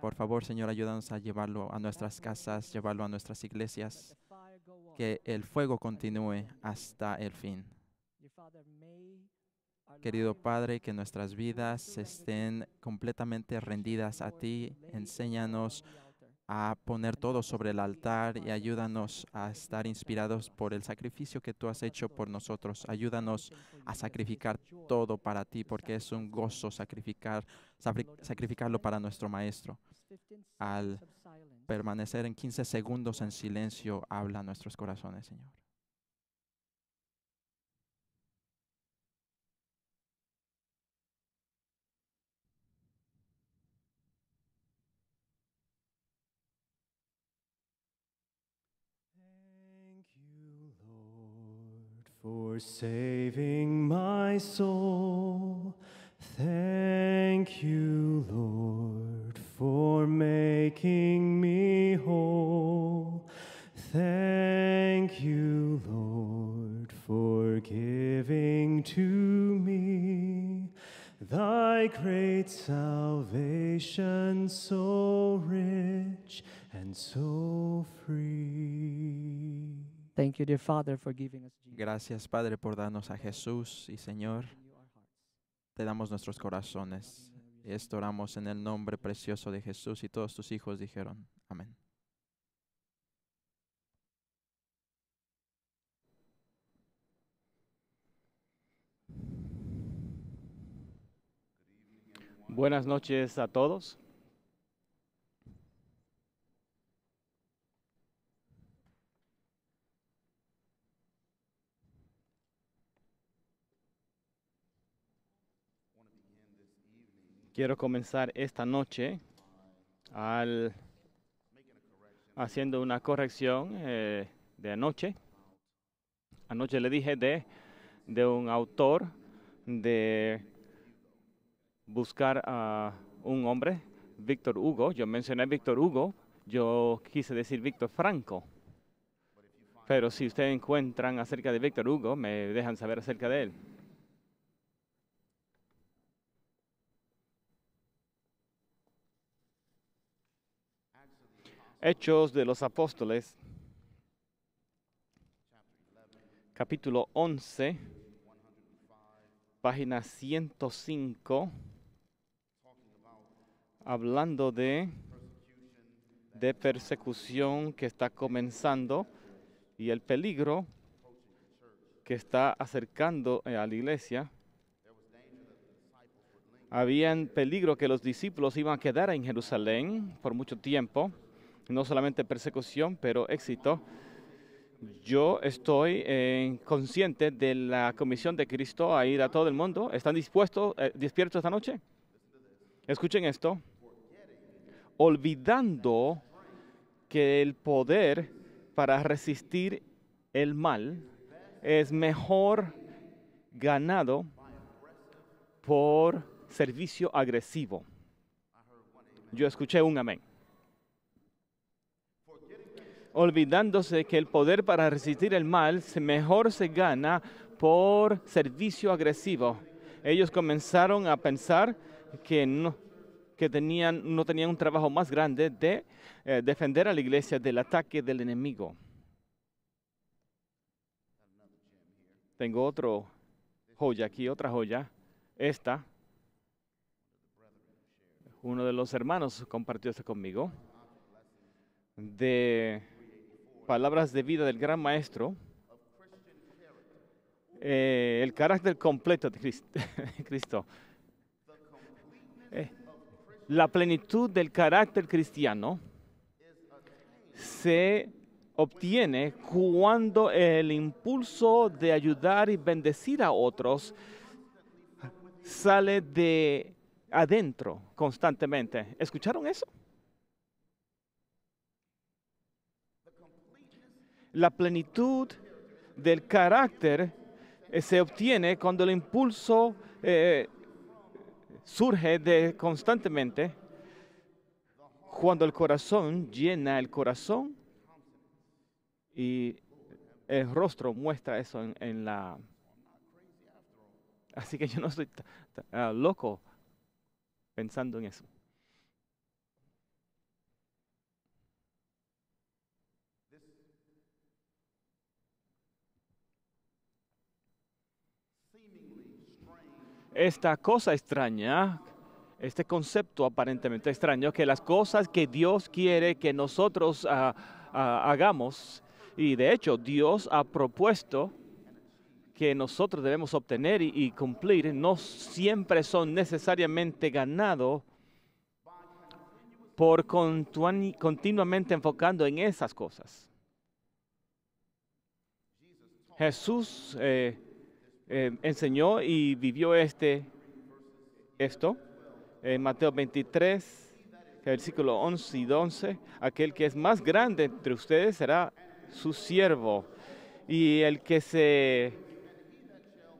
Por favor, Señor, ayúdanos a llevarlo a nuestras casas, llevarlo a nuestras iglesias, que el fuego continúe hasta el fin. Querido Padre, que nuestras vidas estén completamente rendidas a ti. Enséñanos a poner todo sobre el altar y ayúdanos a estar inspirados por el sacrificio que tú has hecho por nosotros. Ayúdanos a sacrificar todo para ti, porque es un gozo sacrificar, sacrificarlo para nuestro Maestro. Al permanecer en 15 segundos en silencio, habla nuestros corazones, Señor. For saving my soul, thank you, Lord, for making me whole. Thank you, Lord, for giving to me thy great salvation so rich and so free. Gracias, Padre, por darnos a Jesús y Señor. Te damos nuestros corazones. Esto oramos en el nombre precioso de Jesús y todos tus hijos dijeron, amén. Buenas noches a todos. Quiero comenzar esta noche al, haciendo una corrección eh, de anoche. Anoche le dije de, de un autor de buscar a un hombre, Víctor Hugo. Yo mencioné Víctor Hugo, yo quise decir Víctor Franco. Pero si ustedes encuentran acerca de Víctor Hugo, me dejan saber acerca de él. Hechos de los Apóstoles, capítulo 11, página 105, hablando de, de persecución que está comenzando y el peligro que está acercando eh, a la iglesia. Había peligro que los discípulos iban a quedar en Jerusalén por mucho tiempo no solamente persecución, pero éxito. Yo estoy eh, consciente de la comisión de Cristo a ir a todo el mundo. ¿Están dispuestos, eh, despiertos esta noche? Escuchen esto. Olvidando que el poder para resistir el mal es mejor ganado por servicio agresivo. Yo escuché un amén olvidándose que el poder para resistir el mal mejor se gana por servicio agresivo. Ellos comenzaron a pensar que no, que tenían, no tenían un trabajo más grande de eh, defender a la iglesia del ataque del enemigo. Tengo otra joya aquí, otra joya. Esta. Uno de los hermanos compartió esta conmigo. De palabras de vida del gran maestro, eh, el carácter completo de *laughs* Cristo. Eh, la plenitud del carácter cristiano se obtiene cuando el impulso de ayudar y bendecir a otros sale de adentro constantemente. ¿Escucharon eso? La plenitud del carácter eh, se obtiene cuando el impulso eh, surge de constantemente, cuando el corazón llena el corazón y el rostro muestra eso en, la... Así que yo no estoy ah, loco pensando en eso. esta cosa extraña, este concepto aparentemente extraño, que las cosas que Dios quiere que nosotros ah, ah, hagamos, y de hecho Dios ha propuesto que nosotros debemos obtener y, cumplir, no siempre son necesariamente ganados por continuamente enfocando en esas cosas. Jesús eh, eh, enseñó y vivió este, esto. En Mateo 23, versículo 11 y 12, aquel que es más grande entre ustedes será su siervo. Y el que se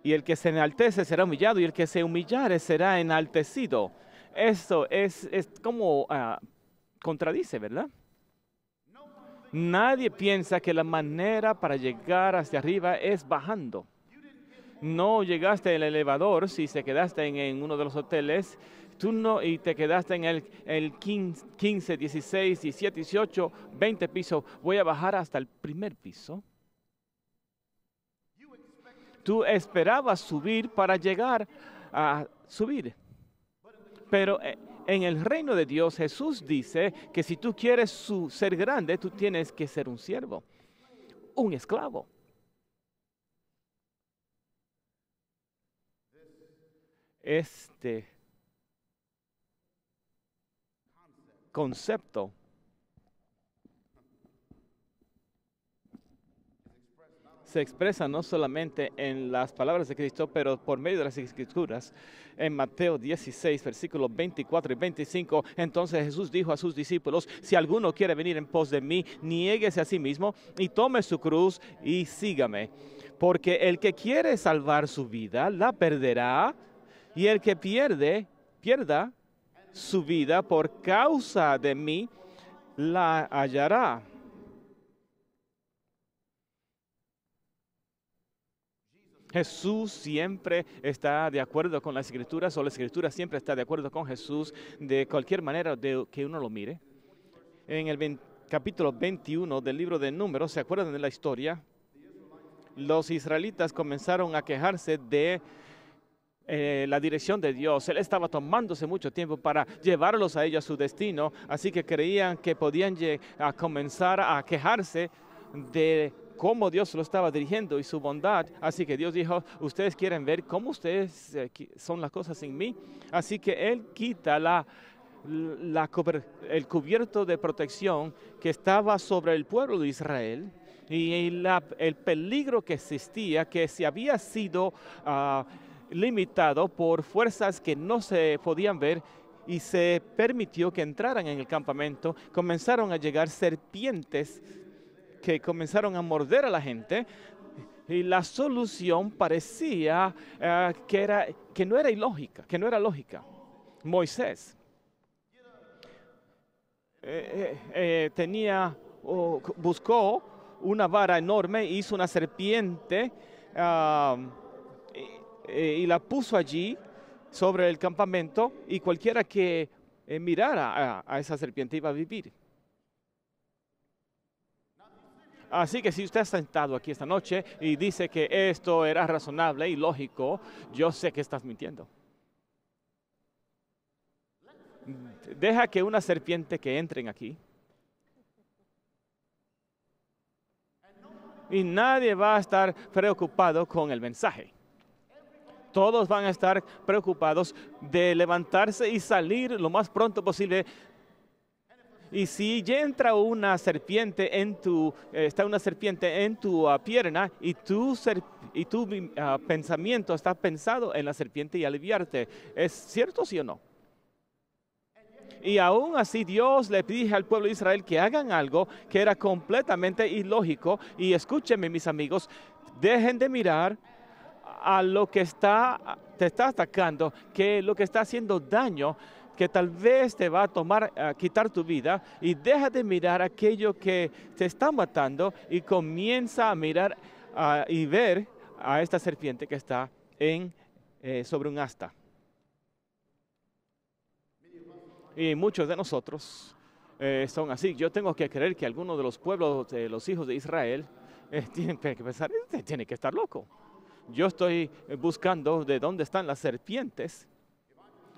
y el que se enaltece será humillado y el que se humillare será enaltecido. Esto es, como ah, contradice, ¿verdad? Nadie piensa que la manera para llegar hacia arriba es bajando no llegaste al elevador, si se quedaste en, uno de los hoteles, tú no, y te quedaste en el, el 15, 16, 17, 18, 20 pisos, voy a bajar hasta el primer piso. Tú esperabas subir para llegar a subir. Pero eh, en el reino de Dios Jesús dice que si tú quieres ser grande, tú tienes que ser un siervo, un esclavo. este concepto se expresa no solamente en las palabras de Cristo, pero por medio de las escrituras. En Mateo 16, versículos 24 y 25, entonces Jesús dijo a sus discípulos, si alguno quiere venir en pos de mí, niéguese a sí mismo y tome su cruz y sígame. Porque el que quiere salvar su vida, la perderá y el que pierde, pierda su vida por causa de mí, la hallará. Jesús siempre está de acuerdo con las escrituras o la escritura siempre está de acuerdo con Jesús de cualquier manera de que uno lo mire. En el capítulo 21 del libro de Números, ¿se acuerdan de la historia? Los israelitas comenzaron a quejarse de eh, la dirección de Dios. Él estaba tomándose mucho tiempo para llevarlos a ellos a su destino, así que creían que podían a comenzar a quejarse de cómo Dios lo estaba dirigiendo y su bondad. Así que Dios dijo, ustedes quieren ver cómo ustedes eh, son las cosas sin mí. Así que Él quita el cubierto de protección que estaba sobre el pueblo de Israel y el peligro que existía, que si había sido... Ah, limitado por fuerzas que no se podían ver y se permitió que entraran en el campamento. Comenzaron a llegar serpientes que comenzaron a morder a la gente y la solución parecía eh, que, era, que no era ilógica, que no era lógica. Moisés eh, eh, tenía, o buscó una vara enorme, hizo una serpiente. Ah, eh, y la puso allí sobre el campamento y cualquiera que eh, mirara a, esa serpiente iba a vivir. Así que si usted ha sentado aquí esta noche y dice que esto era razonable y lógico, yo sé que estás mintiendo. Deja que una serpiente que entren aquí. Y nadie va a estar preocupado con el mensaje todos van a estar preocupados de levantarse y salir lo más pronto posible y si ya entra una serpiente en tu, eh, está una serpiente en tu ah, pierna y tu, y tu ah, pensamiento está pensado en la serpiente y aliviarte, ¿es cierto sí o no? Y aún así Dios le pide al pueblo de Israel que hagan algo que era completamente ilógico. Y escúchenme mis amigos, dejen de mirar a lo que está, te está atacando, que lo que está haciendo daño, que tal vez te va a tomar, a quitar tu vida y deja de mirar aquello que te está matando y comienza a mirar y ver a esta serpiente que está en, eh, sobre un asta. Y muchos de nosotros eh, son así. Yo tengo que creer que algunos de los pueblos, de los hijos de Israel, eh, tienen que pensar, este tiene que estar loco yo estoy buscando de dónde están las serpientes,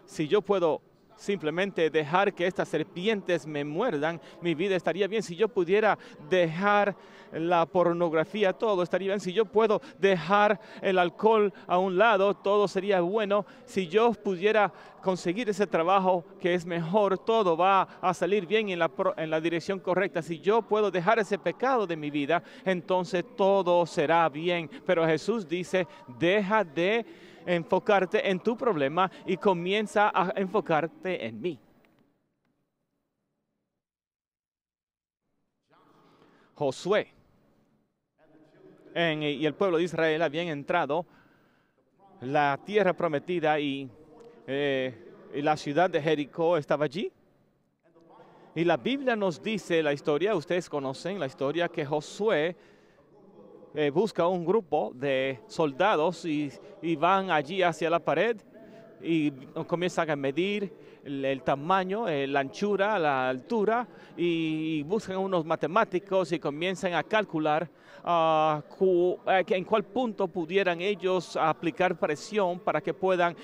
si yo puedo simplemente dejar que estas serpientes me muerdan, mi vida estaría bien. Si yo pudiera dejar la pornografía, todo estaría bien. Si yo puedo dejar el alcohol a un lado, todo sería bueno. Si yo pudiera conseguir ese trabajo que es mejor, todo va a salir bien en la, en la dirección correcta. Si yo puedo dejar ese pecado de mi vida, entonces todo será bien. Pero Jesús dice, deja de enfocarte en tu problema y comienza a enfocarte en mí. Josué y el pueblo de Israel habían entrado la tierra prometida eh, y la ciudad de Jericó estaba allí. Y la Biblia nos dice la historia, ustedes conocen la historia, que Josué eh, busca un grupo de soldados y, van allí hacia la pared y comienzan a medir el, tamaño, eh, la anchura, la altura y, buscan unos matemáticos y comienzan a calcular ah, eh, en cuál punto pudieran ellos aplicar presión para que puedan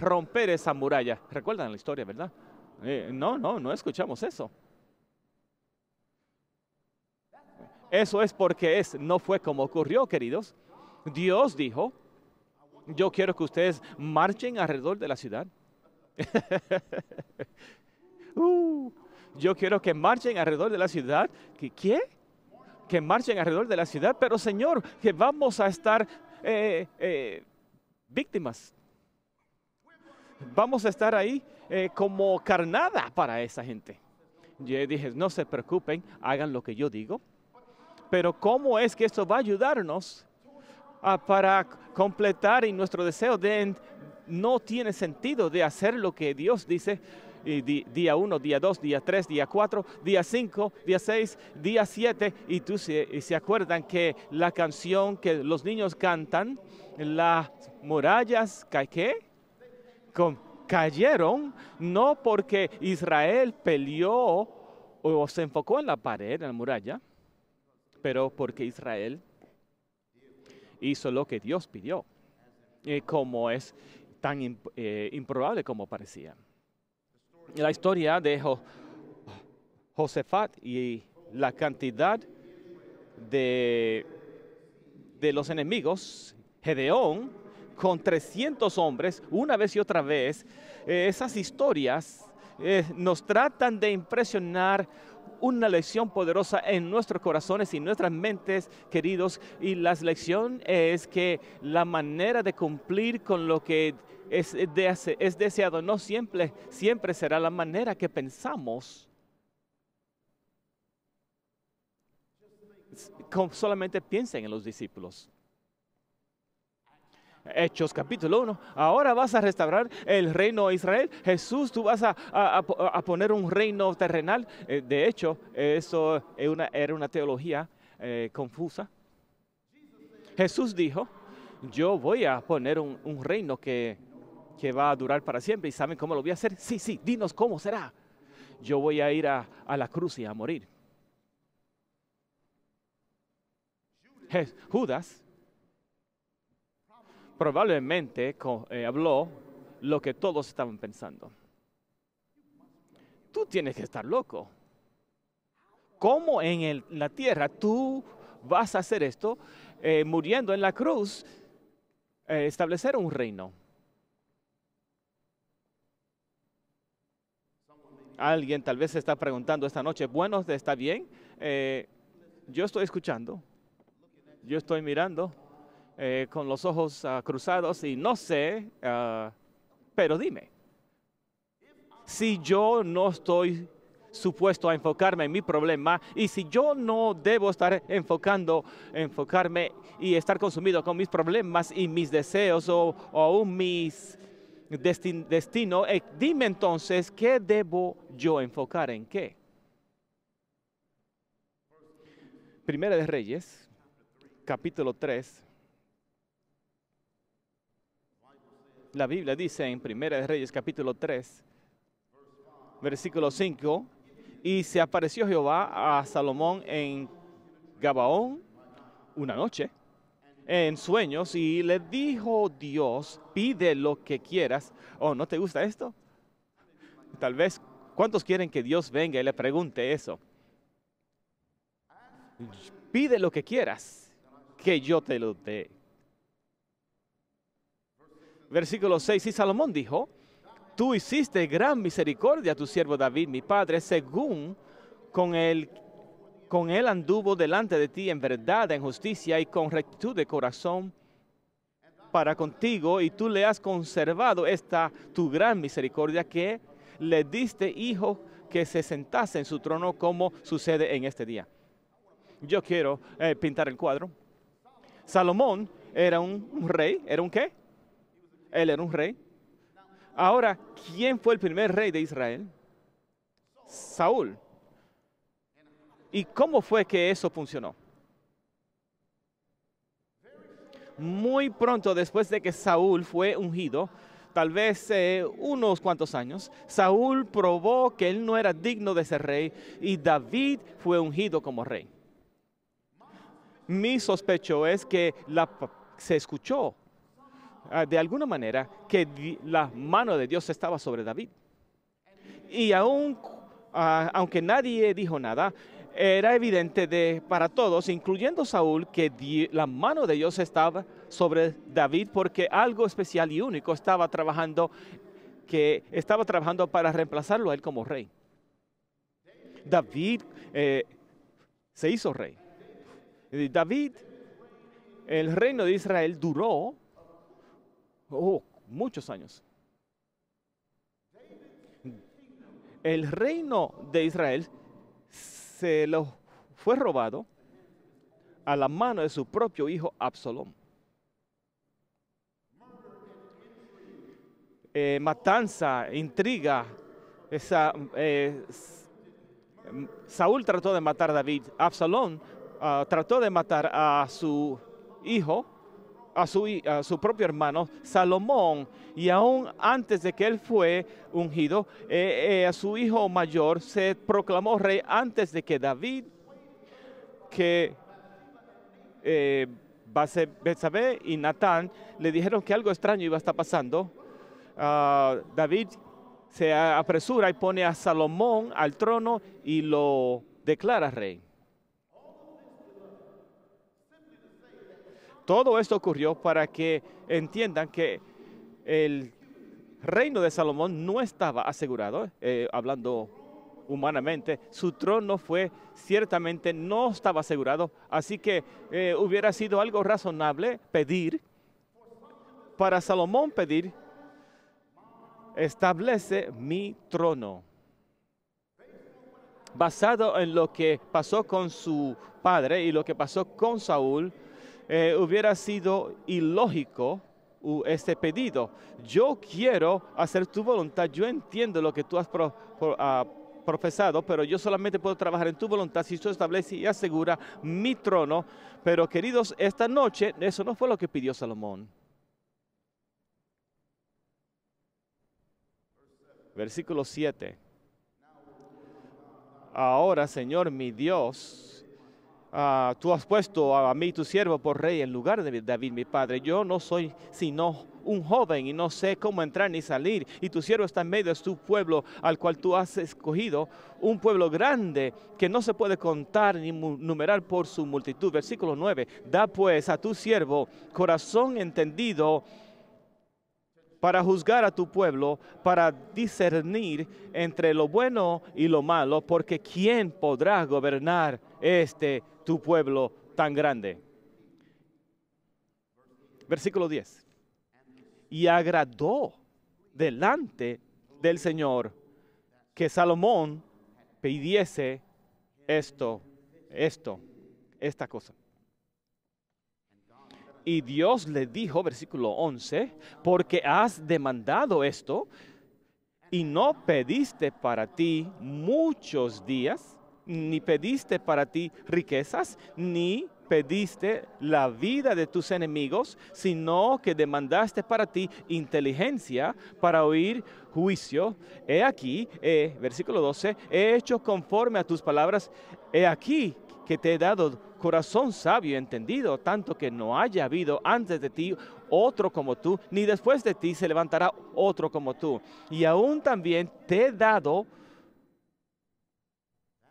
romper esa muralla. Recuerdan la historia, ¿verdad? no, no, no escuchamos eso. Eso es porque no fue como ocurrió, queridos. Dios dijo, yo quiero que ustedes marchen alrededor de la ciudad. *laughs* Uh, yo quiero que marchen alrededor de la ciudad. ¿Qué? ¿Qué? Que marchen alrededor de la ciudad, pero Señor, que vamos a estar eh, eh, víctimas. Vamos a estar ahí eh, como carnada para esa gente. Yo dije, no se preocupen, hagan lo que yo digo pero ¿cómo es que esto va a ayudarnos ah, para completar en nuestro deseo de no tiene sentido de hacer lo que Dios dice? Y día 1, día 2, día 3, día 4, día 5, día 6, día 7. Y tú se, se acuerdan que la canción que los niños cantan, las murallas, ¿qué? cayeron no porque Israel peleó o se enfocó en la pared, en la muralla, pero porque Israel hizo lo que Dios pidió, eh, como es tan eh, improbable como parecía. La historia de Josefat y la cantidad de, de los enemigos, Gedeón, con 300 hombres, una vez y otra vez, eh, esas historias nos tratan de impresionar una lección poderosa en nuestros corazones y nuestras mentes, queridos. Y la lección es que la manera de cumplir con lo que es, deseado no siempre, siempre será la manera que pensamos. Solamente piensen en los discípulos. Hechos capítulo 1. Ahora vas a restaurar el reino de Israel. Jesús, tú vas a, poner un reino terrenal. Eh, de hecho, eso era una, teología eh, confusa. Jesús dijo, yo voy a poner un, reino que, que, va a durar para siempre. ¿Y saben cómo lo voy a hacer? Sí, sí, dinos cómo será. Yo voy a ir a, la cruz y a morir. Judas probablemente eh, habló lo que todos estaban pensando. Tú tienes que estar loco. ¿Cómo en la tierra tú vas a hacer esto eh, muriendo en la cruz, eh, establecer un reino? Alguien tal vez se está preguntando esta noche, bueno, está bien, yo estoy escuchando, yo estoy mirando, eh, con los ojos ah, cruzados y no sé, ah, pero dime, si yo no estoy supuesto a enfocarme en mi problema y si yo no debo estar enfocando, enfocarme y estar consumido con mis problemas y mis deseos o, aún mis destinos, destino, eh, dime entonces qué debo yo enfocar en qué. Primera de Reyes, capítulo 3, La Biblia dice en 1 de Reyes capítulo 3, versículo 5, y se apareció Jehová a Salomón en Gabaón una noche en sueños y le dijo Dios, pide lo que quieras. ¿Oh, no te gusta esto? Tal vez, ¿cuántos quieren que Dios venga y le pregunte eso? Pide lo que quieras, que yo te lo dé versículo 6, y Salomón dijo, tú hiciste gran misericordia a tu siervo David, mi padre, según con él, anduvo delante de ti en verdad, en justicia y con rectitud de corazón para contigo, y tú le has conservado esta tu gran misericordia que le diste hijo que se sentase en su trono como sucede en este día. Yo quiero eh, pintar el cuadro. Salomón era un, un rey, era un qué? Él era un rey. Ahora, ¿quién fue el primer rey de Israel? Saúl. ¿Y cómo fue que eso funcionó? Muy pronto después de que Saúl fue ungido, tal vez eh, unos cuantos años, Saúl probó que él no era digno de ser rey y David fue ungido como rey. Mi sospecho es que se escuchó Ah, de alguna manera que la mano de Dios estaba sobre David. Y aún, ah, aunque nadie dijo nada, era evidente de, para todos, incluyendo Saúl, que la mano de Dios estaba sobre David porque algo especial y único estaba trabajando, que estaba trabajando para reemplazarlo a él como rey. David eh, se hizo rey. David, el reino de Israel duró oh, muchos años. El reino de Israel se lo fue robado a la mano de su propio hijo Absalom. Eh, matanza, intriga. Esa, eh, Saúl trató de matar a David. Absalón ah, trató de matar a su hijo a su, propio hermano Salomón. Y aún antes de que él fue ungido, eh, eh, a su hijo mayor se proclamó rey antes de que David, que eh, y Natán le dijeron que algo extraño iba a estar pasando. Ah, David se apresura y pone a Salomón al trono y lo declara rey. Todo esto ocurrió para que entiendan que el reino de Salomón no estaba asegurado, eh, hablando humanamente, su trono fue ciertamente no estaba asegurado, así que eh, hubiera sido algo razonable pedir, para Salomón pedir, establece mi trono, basado en lo que pasó con su padre y lo que pasó con Saúl, eh, hubiera sido ilógico este pedido. Yo quiero hacer tu voluntad, yo entiendo lo que tú has ah, profesado, pero yo solamente puedo trabajar en tu voluntad si tú establece y asegura mi trono. Pero queridos, esta noche eso no fue lo que pidió Salomón. Versículo 7. Ahora, Señor, mi Dios, Ah, tú has puesto a mí, tu siervo, por rey en lugar de David, mi padre. Yo no soy sino un joven y no sé cómo entrar ni salir. Y tu siervo está en medio de tu pueblo al cual tú has escogido, un pueblo grande que no se puede contar ni numerar por su multitud. Versículo 9. Da pues a tu siervo corazón entendido para juzgar a tu pueblo, para discernir entre lo bueno y lo malo, porque ¿quién podrá gobernar este tu pueblo tan grande? Versículo 10. Y agradó delante del Señor que Salomón pidiese esto, esto, esta cosa. Y Dios le dijo, versículo 11, porque has demandado esto y no pediste para ti muchos días, ni pediste para ti riquezas, ni pediste la vida de tus enemigos, sino que demandaste para ti inteligencia para oír juicio. He aquí, versículo 12, he hecho conforme a tus palabras, he aquí que te he dado corazón sabio y entendido, tanto que no haya habido antes de ti otro como tú, ni después de ti se levantará otro como tú. Y aún también te he dado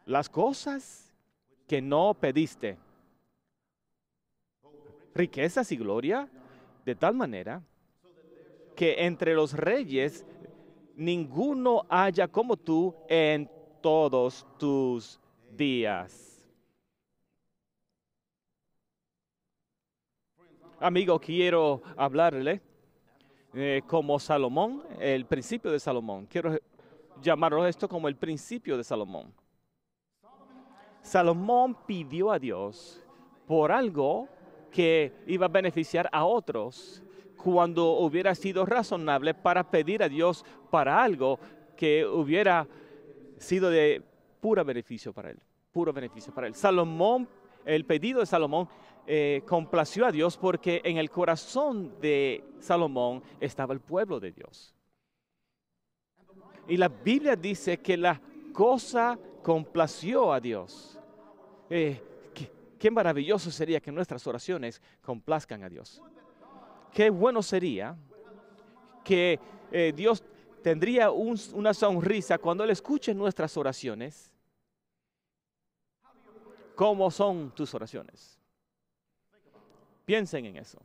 las cosas que no pediste, riquezas y gloria, de tal manera que entre los reyes ninguno haya como tú en todos tus días. Amigo, quiero hablarle eh, como Salomón, el principio de Salomón. Quiero llamarlo esto como el principio de Salomón. Salomón pidió a Dios por algo que iba a beneficiar a otros cuando hubiera sido razonable para pedir a Dios para algo que hubiera sido de puro beneficio para él, puro beneficio para él. Salomón, el pedido de Salomón eh, complació a Dios porque en el corazón de Salomón estaba el pueblo de Dios. Y la Biblia dice que la cosa complació a Dios. Eh, qué, maravilloso sería que nuestras oraciones complazcan a Dios. Qué bueno sería que eh, Dios tendría una sonrisa cuando Él escuche nuestras oraciones. ¿Cómo son tus oraciones? Piensen en eso.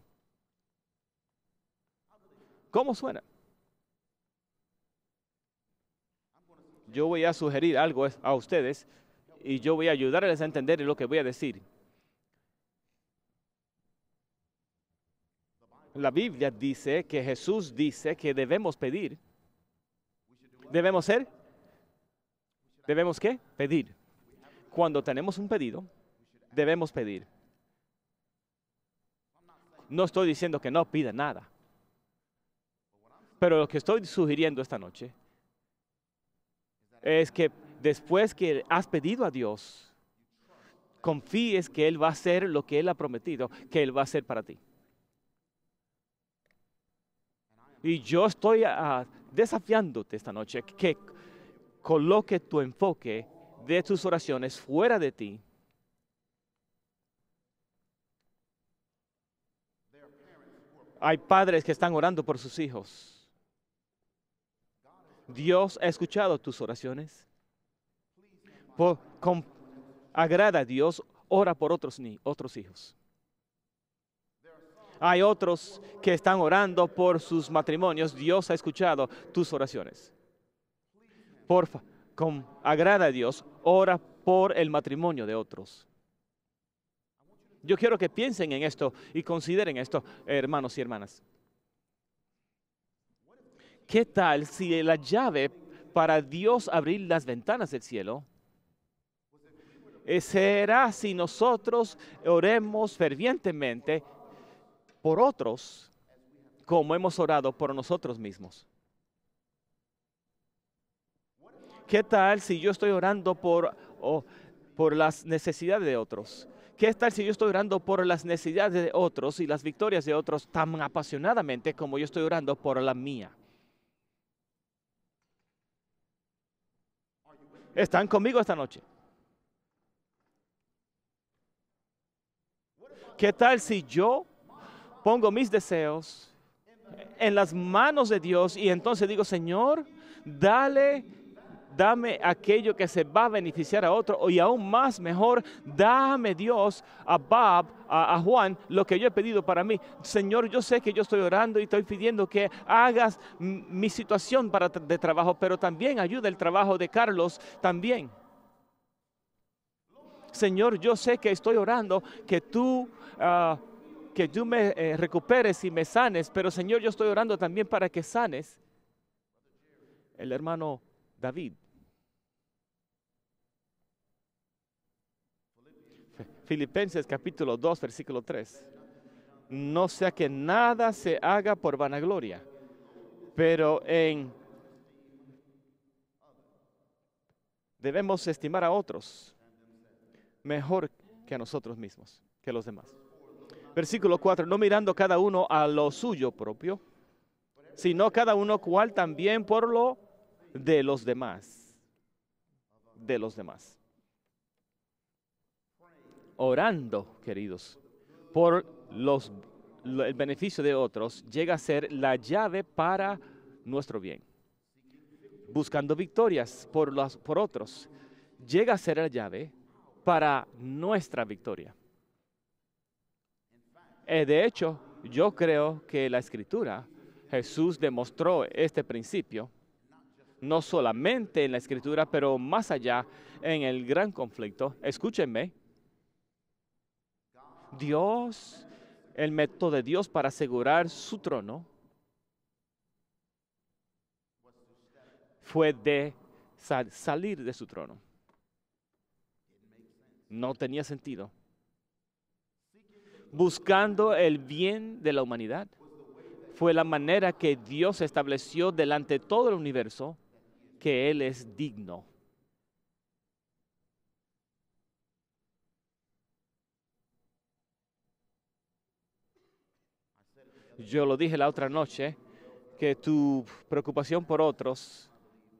¿Cómo suena? Yo voy a sugerir algo a ustedes y yo voy a ayudarles a entender lo que voy a decir. La Biblia dice que Jesús dice que debemos pedir. ¿Debemos ser? ¿Debemos qué? Pedir. Cuando tenemos un pedido, debemos pedir. No estoy diciendo que no pida nada. Pero lo que estoy sugiriendo esta noche es que después que has pedido a Dios, confíes que Él va a hacer lo que Él ha prometido, que Él va a hacer para ti. Y yo estoy ah, desafiándote esta noche que coloque tu enfoque de tus oraciones fuera de ti Hay padres que están orando por sus hijos. Dios ha escuchado tus oraciones. Por, agrada a Dios, ora por otros, otros hijos. Hay otros que están orando por sus matrimonios. Dios ha escuchado tus oraciones. Porfa, con, agrada a Dios, ora por el matrimonio de otros. Yo quiero que piensen en esto y consideren esto, hermanos y hermanas. ¿Qué tal si la llave para Dios abrir las ventanas del cielo eh, será si nosotros oremos fervientemente por otros como hemos orado por nosotros mismos? ¿Qué tal si yo estoy orando por, oh, por las necesidades de otros? ¿Qué tal si yo estoy orando por las necesidades de otros y las victorias de otros tan apasionadamente como yo estoy orando por la mía? ¿Están conmigo esta noche? ¿Qué tal si yo pongo mis deseos en las manos de Dios y entonces digo, Señor, dale dame aquello que se va a beneficiar a otro, y aún más mejor, dame Dios a Bob, a, Juan, lo que yo he pedido para mí. Señor, yo sé que yo estoy orando y estoy pidiendo que hagas mi situación para de trabajo, pero también ayuda el trabajo de Carlos también. Señor, yo sé que estoy orando, que tú... Ah, que tú me eh, recuperes y me sanes, pero Señor, yo estoy orando también para que sanes el hermano David. Filipenses capítulo 2, versículo 3. No sea que nada se haga por vanagloria, pero en debemos estimar a otros mejor que a nosotros mismos, que los demás. Versículo 4, no mirando cada uno a lo suyo propio, sino cada uno cual también por lo de los demás, de los demás orando, queridos, por los, el beneficio de otros, llega a ser la llave para nuestro bien. Buscando victorias por, los, por otros, llega a ser la llave para nuestra victoria. Eh, de hecho, yo creo que la escritura, Jesús demostró este principio, no solamente en la escritura, pero más allá en el gran conflicto. Escúchenme, Dios, el método de Dios para asegurar su trono fue de salir de su trono. No tenía sentido. Buscando el bien de la humanidad fue la manera que Dios estableció delante de todo el universo que Él es digno Yo lo dije la otra noche, que tu preocupación por otros,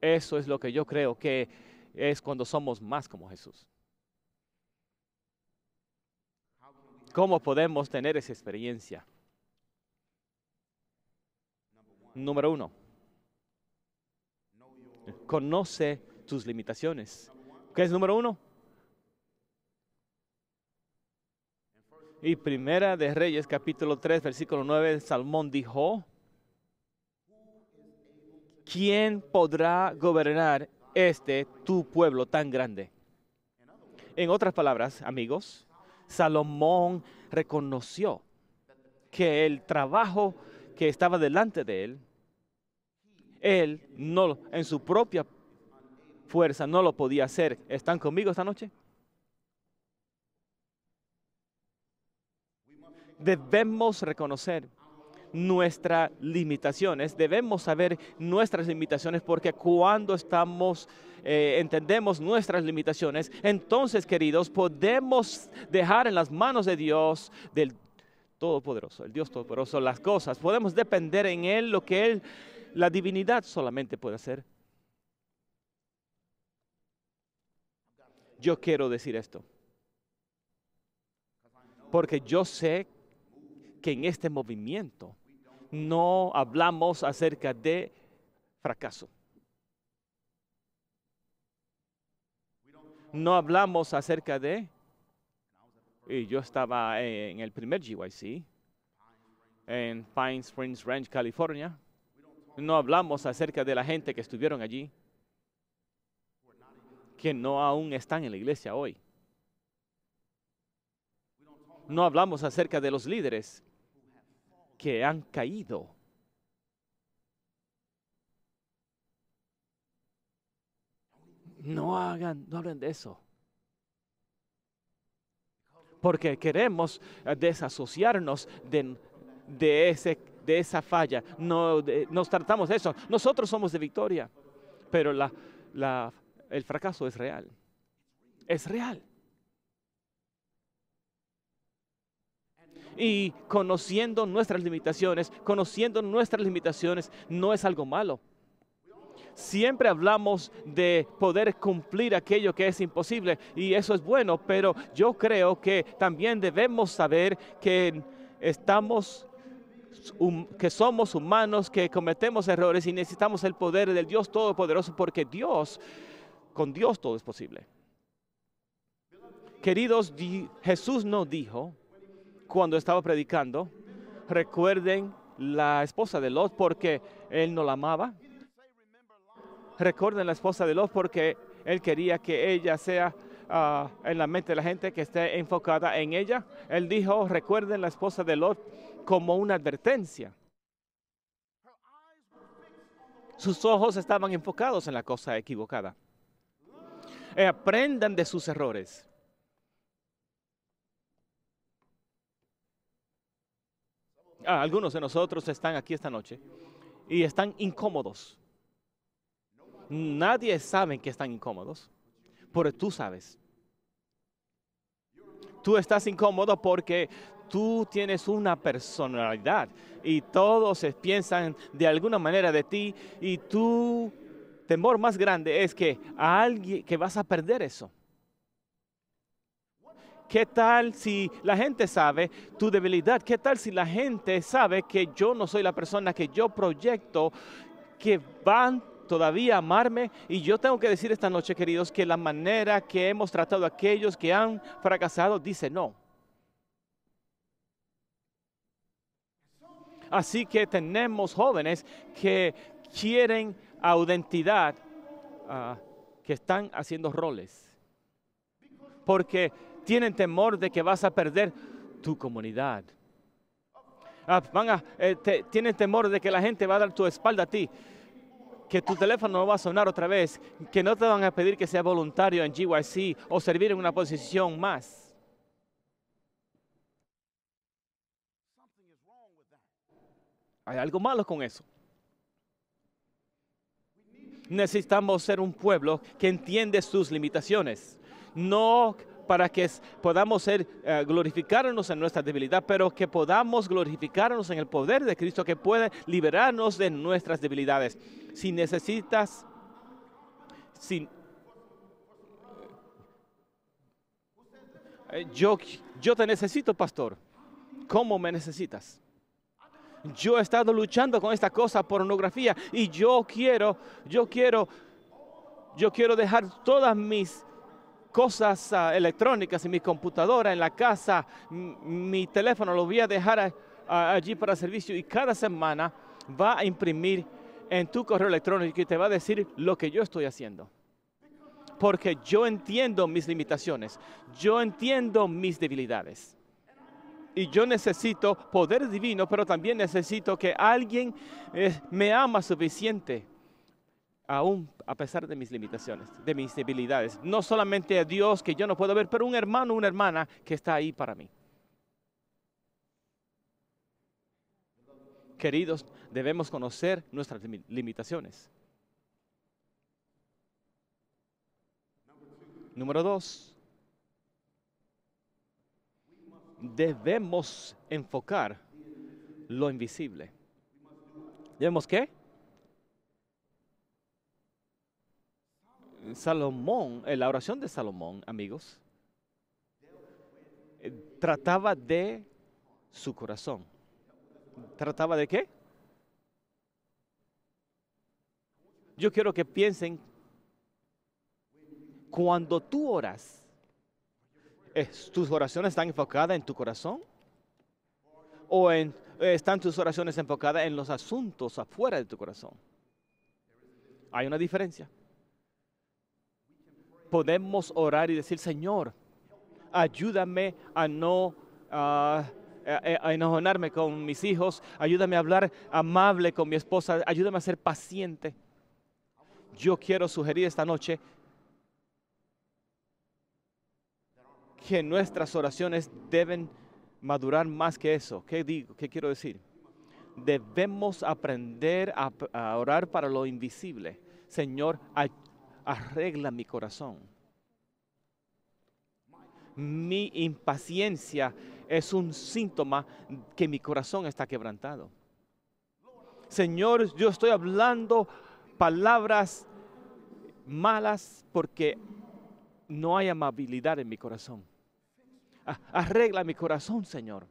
eso es lo que yo creo que es cuando somos más como Jesús. ¿Cómo podemos tener esa experiencia? Número uno, conoce tus limitaciones. ¿Qué es número uno? Y Primera de Reyes, capítulo 3, versículo 9, Salmón dijo, ¿quién podrá gobernar este tu pueblo tan grande? En otras palabras, amigos, Salomón reconoció que el trabajo que estaba delante de él, él no en su propia fuerza no lo podía hacer. ¿Están conmigo esta noche? debemos reconocer nuestras limitaciones, debemos saber nuestras limitaciones porque cuando estamos, eh, entendemos nuestras limitaciones, entonces queridos, podemos dejar en las manos de Dios, del Todopoderoso, el Dios Todopoderoso, las cosas, podemos depender en Él lo que Él, la divinidad solamente puede hacer. Yo quiero decir esto, porque yo sé que que en este movimiento no hablamos acerca de fracaso. No hablamos acerca de... Y yo estaba en el primer GYC, en Pine Springs Ranch, California. No hablamos acerca de la gente que estuvieron allí, que no aún están en la iglesia hoy. No hablamos acerca de los líderes que han caído. No hagan, no hablen de eso. Porque queremos eh, desasociarnos de, ese, de esa falla. No, nos tratamos de eso. Nosotros somos de victoria. Pero la, la, el fracaso es real. Es real. Y conociendo nuestras limitaciones, conociendo nuestras limitaciones, no es algo malo. Siempre hablamos de poder cumplir aquello que es imposible y eso es bueno, pero yo creo que también debemos saber que estamos que somos humanos, que cometemos errores y necesitamos el poder del Dios Todopoderoso porque Dios, con Dios todo es posible. Queridos, Jesús no dijo cuando estaba predicando, recuerden la esposa de Lot porque él no la amaba. Recuerden la esposa de Lot porque él quería que ella sea ah, en la mente de la gente, que esté enfocada en ella. Él dijo, recuerden la esposa de Lot como una advertencia. Sus ojos estaban enfocados en la cosa equivocada. aprendan de sus errores. Ah, algunos de nosotros están aquí esta noche y están incómodos. Nadie sabe que están incómodos, pero tú sabes. Tú estás incómodo porque tú tienes una personalidad y todos piensan de alguna manera de ti y tu temor más grande es que alguien que vas a perder eso. ¿Qué tal si la gente sabe tu debilidad? ¿Qué tal si la gente sabe que yo no soy la persona que yo proyecto que van todavía a amarme? Y yo tengo que decir esta noche, queridos, que la manera que hemos tratado a aquellos que han fracasado dice no. Así que tenemos jóvenes que quieren identidad, ah, que están haciendo roles. Porque tienen temor de que vas a perder tu comunidad. Ah, eh, tienen temor de que la gente va a dar tu espalda a ti, que tu teléfono no va a sonar otra vez, que no te van a pedir que seas voluntario en GYC o servir en una posición más. Hay algo malo con eso. Necesitamos ser un pueblo que entiende sus limitaciones. No para que podamos ser, eh, glorificarnos en nuestra debilidad, pero que podamos glorificarnos en el poder de Cristo que puede liberarnos de nuestras debilidades. Si necesitas, eh, yo, yo te necesito, pastor. ¿Cómo me necesitas? Yo he estado luchando con esta cosa, pornografía, y yo quiero, yo quiero, yo quiero dejar todas mis cosas ah, electrónicas en mi computadora en la casa, mi teléfono lo voy a dejar allí para servicio y cada semana va a imprimir en tu correo electrónico y te va a decir lo que yo estoy haciendo. Porque yo entiendo mis limitaciones, yo entiendo mis debilidades. Y yo necesito poder divino, pero también necesito que alguien eh, me ama suficiente aún a pesar de mis limitaciones, de mis debilidades. No solamente a Dios que yo no puedo ver, pero un hermano, una hermana que está ahí para mí. Queridos, debemos conocer nuestras limitaciones. Número dos, debemos enfocar lo invisible. ¿Debemos qué? Salomón, eh, la oración de Salomón, amigos, eh, trataba de su corazón. ¿Trataba de qué? Yo quiero que piensen, cuando tú oras, eh, ¿tus oraciones están enfocadas en tu corazón? ¿O están tus oraciones enfocadas en los asuntos afuera de tu corazón? Hay una diferencia podemos orar y decir, Señor, ayúdame a no... Ah, eh, eh, enojonarme con mis hijos, ayúdame a hablar amable con mi esposa, ayúdame a ser paciente. Yo quiero sugerir esta noche que nuestras oraciones deben madurar más que eso. ¿Qué digo? ¿Qué quiero decir? Debemos aprender a, orar para lo invisible. Señor, arregla mi corazón. Mi impaciencia es un síntoma que mi corazón está quebrantado. Señor, yo estoy hablando palabras malas porque no hay amabilidad en mi corazón. Ah, arregla mi corazón, Señor.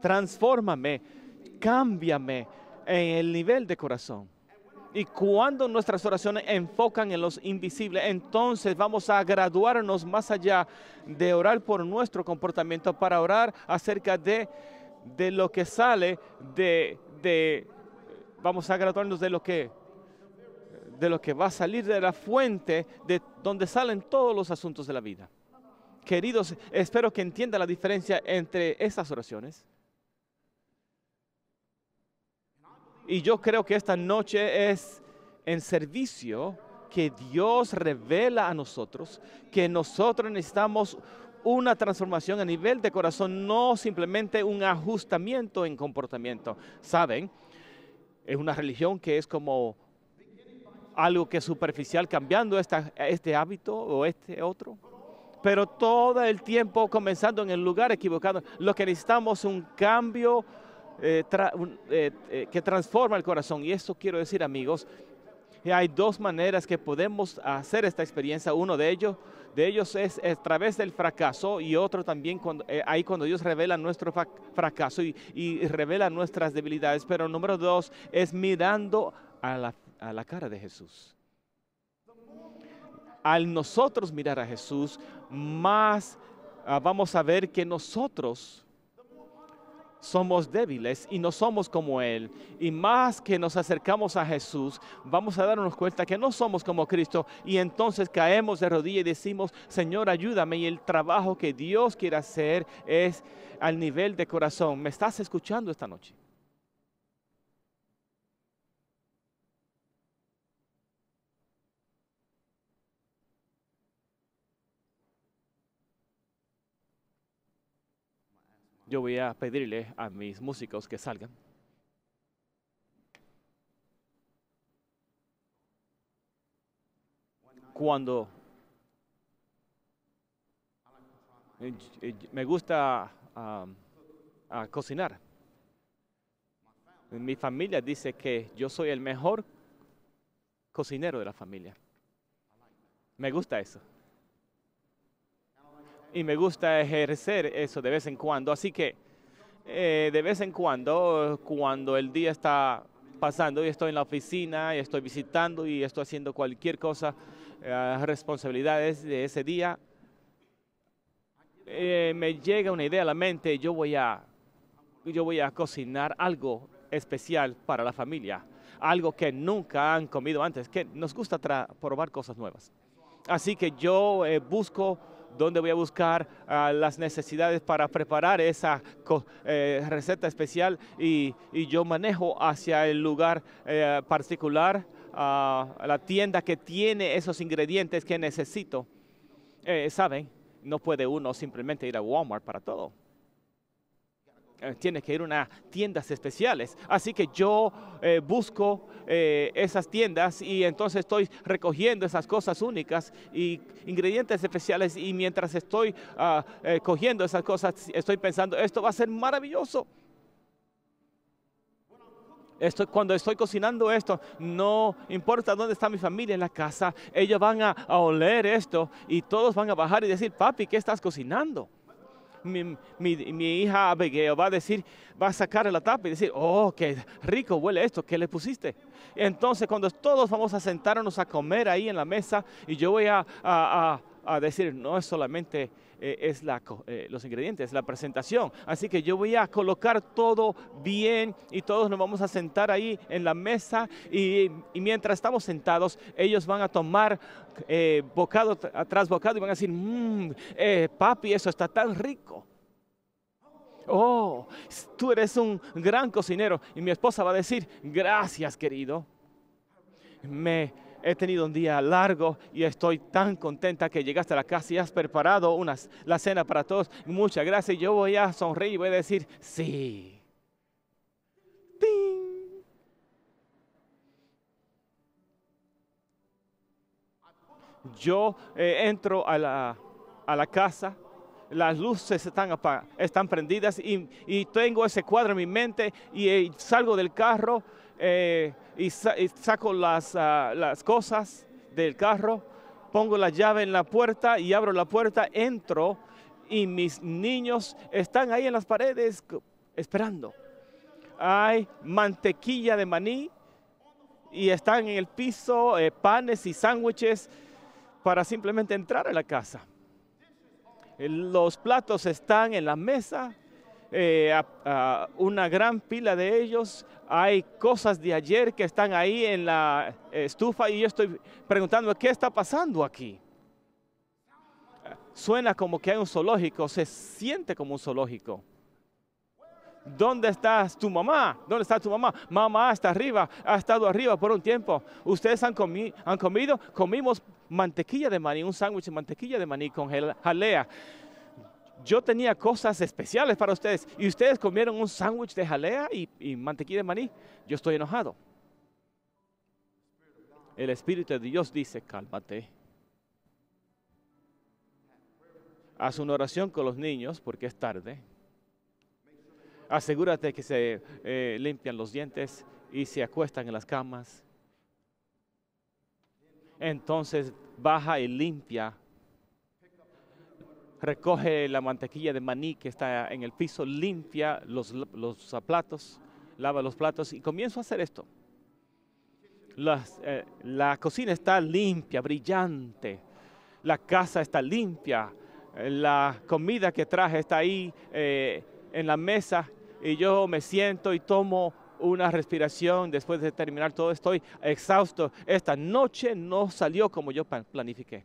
Transfórmame, cámbiame en el nivel de corazón. Y cuando nuestras oraciones enfocan en los invisibles, entonces vamos a graduarnos más allá de orar por nuestro comportamiento para orar acerca de, lo que sale de, vamos a graduarnos de lo que de lo que va a salir de la fuente de donde salen todos los asuntos de la vida. Queridos, espero que entiendan la diferencia entre estas oraciones Y yo creo que esta noche es en servicio que Dios revela a nosotros, que nosotros necesitamos una transformación a nivel de corazón, no simplemente un ajustamiento en comportamiento. Saben, es una religión que es como algo que es superficial, cambiando este hábito o este otro, pero todo el tiempo comenzando en el lugar equivocado. Lo que necesitamos es un cambio eh, eh, eh, que transforma el corazón. Y esto quiero decir, amigos, que hay dos maneras que podemos hacer esta experiencia. Uno de ellos, de ellos es a través del fracaso y otro también cuando, ahí cuando Dios revela nuestro fracaso y, revela nuestras debilidades. Pero número dos es mirando a la, cara de Jesús al nosotros mirar a Jesús, más ah, vamos a ver que nosotros somos débiles y no somos como Él. Y más que nos acercamos a Jesús, vamos a darnos cuenta que no somos como Cristo. Y entonces caemos de rodillas y decimos, Señor, ayúdame. Y el trabajo que Dios quiere hacer es al nivel de corazón. ¿Me estás escuchando esta noche? yo voy a pedirle a mis músicos que salgan. Cuando eh, me gusta cocinar, mi familia dice que yo soy el mejor cocinero de la familia. Me gusta eso y me gusta ejercer eso de vez en cuando. Así que eh, de vez en cuando, cuando el día está pasando y estoy en la oficina y estoy visitando y estoy haciendo cualquier cosa, eh, responsabilidades de ese día, eh, me llega una idea a la mente, yo voy a, yo voy a cocinar algo especial para la familia, algo que nunca han comido antes, que nos gusta probar cosas nuevas. Así que yo busco dónde voy a buscar ah, las necesidades para preparar esa eh, receta especial y, yo manejo hacia el lugar eh, particular, ah, la tienda que tiene esos ingredientes que necesito. Eh, saben, no puede uno simplemente ir a Walmart para todo. Eh, tiene que ir a tiendas especiales. Así que yo eh, busco eh, esas tiendas y entonces estoy recogiendo esas cosas únicas y ingredientes especiales y mientras estoy ah, cogiendo esas cosas estoy pensando, esto va a ser maravilloso. cuando estoy cocinando esto, no importa dónde está mi familia en la casa, ellos van a oler esto y todos van a bajar y decir, papi, ¿qué estás cocinando? mi, mi, hija Abigail va a decir, va a sacar la tapa y decir, oh, qué rico huele esto, ¿qué le pusiste? Entonces, cuando todos vamos a sentarnos a comer ahí en la mesa y yo voy a decir, no es solamente eh, es eh, los ingredientes, la presentación. Así que yo voy a colocar todo bien y todos nos vamos a sentar ahí en la mesa y, mientras estamos sentados, ellos van a tomar eh, bocado tras bocado y van a decir, mm, papi, eso está tan rico. Oh, tú eres un gran cocinero. Y mi esposa va a decir, gracias querido. Me He tenido un día largo y estoy tan contenta que llegaste a la casa y has preparado la cena para todos. Muchas gracias. Yo voy a sonreír y voy a decir, sí. ¡Ting! Yo eh, entro a la, casa las luces están, están prendidas y, y, tengo ese cuadro en mi mente y eh, salgo del carro eh, y, saco ah, las, cosas del carro, pongo la llave en la puerta y abro la puerta, entro y mis niños están ahí en las paredes esperando. Hay mantequilla de maní y están en el piso, eh, panes y sándwiches para simplemente entrar a la casa. Eh, los platos están en la mesa, eh, a, una gran pila de ellos. Hay cosas de ayer que están ahí en la estufa y yo estoy preguntando, ¿qué está pasando aquí? Suena como que hay un zoológico, se siente como un zoológico. ¿Dónde está tu mamá? ¿Dónde está tu mamá? Mamá está arriba, ha estado arriba por un tiempo. Ustedes han, han comido, comimos mantequilla de maní, un sándwich de mantequilla de maní con jalea yo tenía cosas especiales para ustedes y ustedes comieron un sándwich de jalea y, mantequilla de maní. Yo estoy enojado. El Espíritu de Dios dice, cálmate. Haz una oración con los niños porque es tarde. Asegúrate que se eh, limpian los dientes y se acuestan en las camas. Entonces baja y limpia recoge la mantequilla de maní que está en el piso, limpia los, platos, lava los platos y comienzo a hacer esto. Eh, la cocina está limpia, brillante. La casa está limpia. La comida que traje está ahí eh, en la mesa y yo me siento y tomo una respiración después de terminar todo. Estoy exhausto. Esta noche no salió como yo planifiqué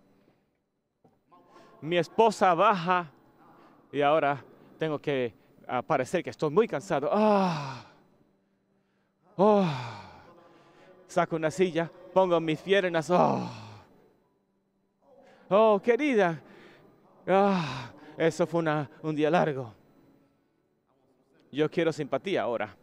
mi esposa baja y ahora tengo que ah, parecer que estoy muy cansado. Ah. Ah. saco una silla, pongo mis piernas. Oh, querida, eso fue un día largo. Yo quiero simpatía ahora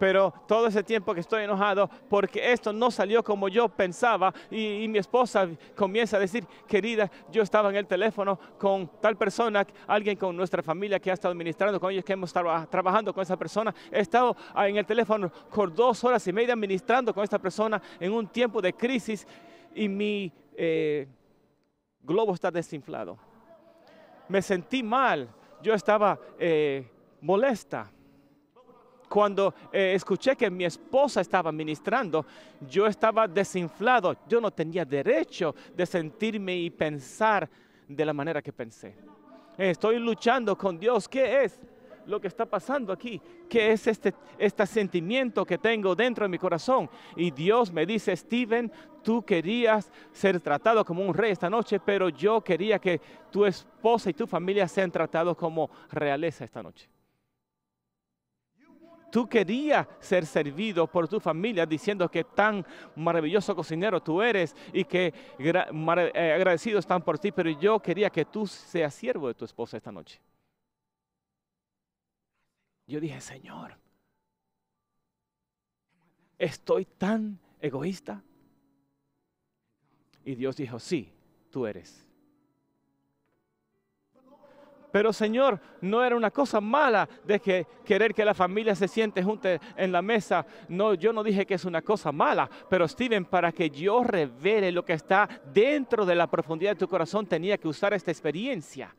pero todo ese tiempo que estoy enojado porque esto no salió como yo pensaba y, mi esposa comienza a decir, querida, yo estaba en el teléfono con tal persona, alguien con nuestra familia que ha estado administrando con ellos, que hemos estado trabajando con esa persona, he estado ah, en el teléfono por dos horas y media administrando con esta persona en un tiempo de crisis y mi eh, globo está desinflado. Me sentí mal, yo estaba eh, molesta cuando eh, escuché que mi esposa estaba ministrando, yo estaba desinflado, yo no tenía derecho de sentirme y pensar de la manera que pensé. Estoy luchando con Dios, ¿qué es? lo que está pasando aquí, ¿Qué es este, este sentimiento que tengo dentro de mi corazón. Y Dios me dice, Steven, tú querías ser tratado como un rey esta noche, pero yo quería que tu esposa y tu familia sean tratados como realeza esta noche. Tú querías ser servido por tu familia diciendo que tan maravilloso cocinero tú eres y que eh, agradecidos están por ti, pero yo quería que tú seas siervo de tu esposa esta noche. Yo dije, Señor, estoy tan egoísta. Y Dios dijo, sí, tú eres. Pero Señor, no era una cosa mala de que querer que la familia se siente junto en la mesa. No, yo no dije que es una cosa mala, pero Steven, para que yo revele lo que está dentro de la profundidad de tu corazón, tenía que usar esta experiencia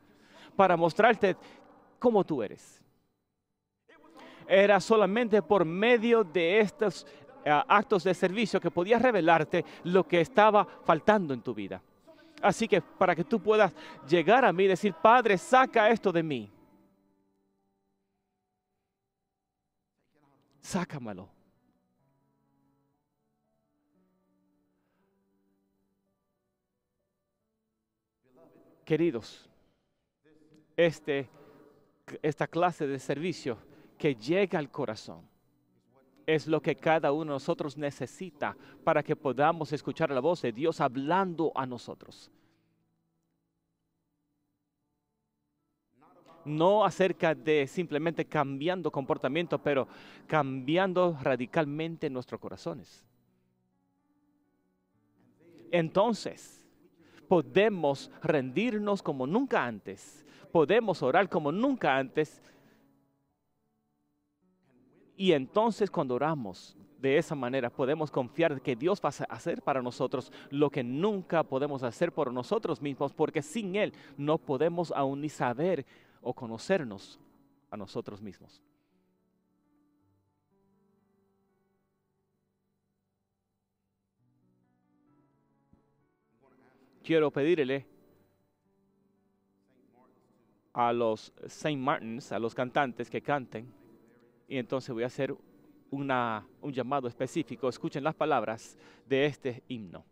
para mostrarte cómo tú eres. Era solamente por medio de estos eh, actos de servicio que podías revelarte lo que estaba faltando en tu vida. Así que para que tú puedas llegar a mí y decir, Padre, saca esto de mí. Sácamelo. Queridos, este, esta clase de servicio que llega al corazón es lo que cada uno de nosotros necesita para que podamos escuchar la voz de Dios hablando a nosotros. No acerca de simplemente cambiando comportamiento, pero cambiando radicalmente nuestros corazones. Entonces, podemos rendirnos como nunca antes, podemos orar como nunca antes y entonces cuando oramos de esa manera, podemos confiar que Dios va a hacer para nosotros lo que nunca podemos hacer por nosotros mismos, porque sin Él no podemos aún ni saber o conocernos a nosotros mismos. Quiero pedirle a los Saint Martins, a los cantantes que canten, y entonces voy a hacer un llamado específico. Escuchen las palabras de este himno.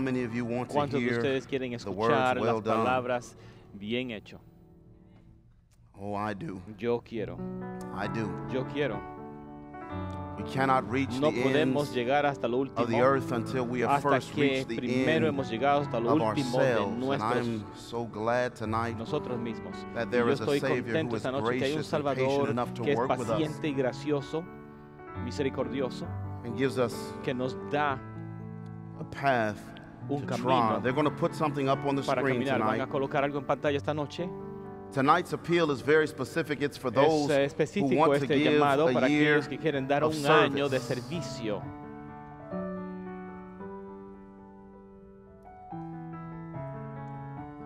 many of you want to ¿Cuántos de ustedes quieren the escuchar words well las done? palabras bien hecho? Oh, I do. Yo quiero, I do. yo quiero. We cannot reach No the podemos llegar hasta lo último hasta que primero hemos llegado hasta lo último de ourselves. And nuestros so glad nosotros mismos. that there yo is estoy contento who esta noche que hay un Salvador que es paciente y gracioso, misericordioso, and gives us que nos da a path un camino They're going to put something up on the para screen caminar. Van a tonight. colocar algo en pantalla esta noche. Tonight's appeal is very specific. It's for eh, those who want to give llamado para a year que quieren dar año de servicio.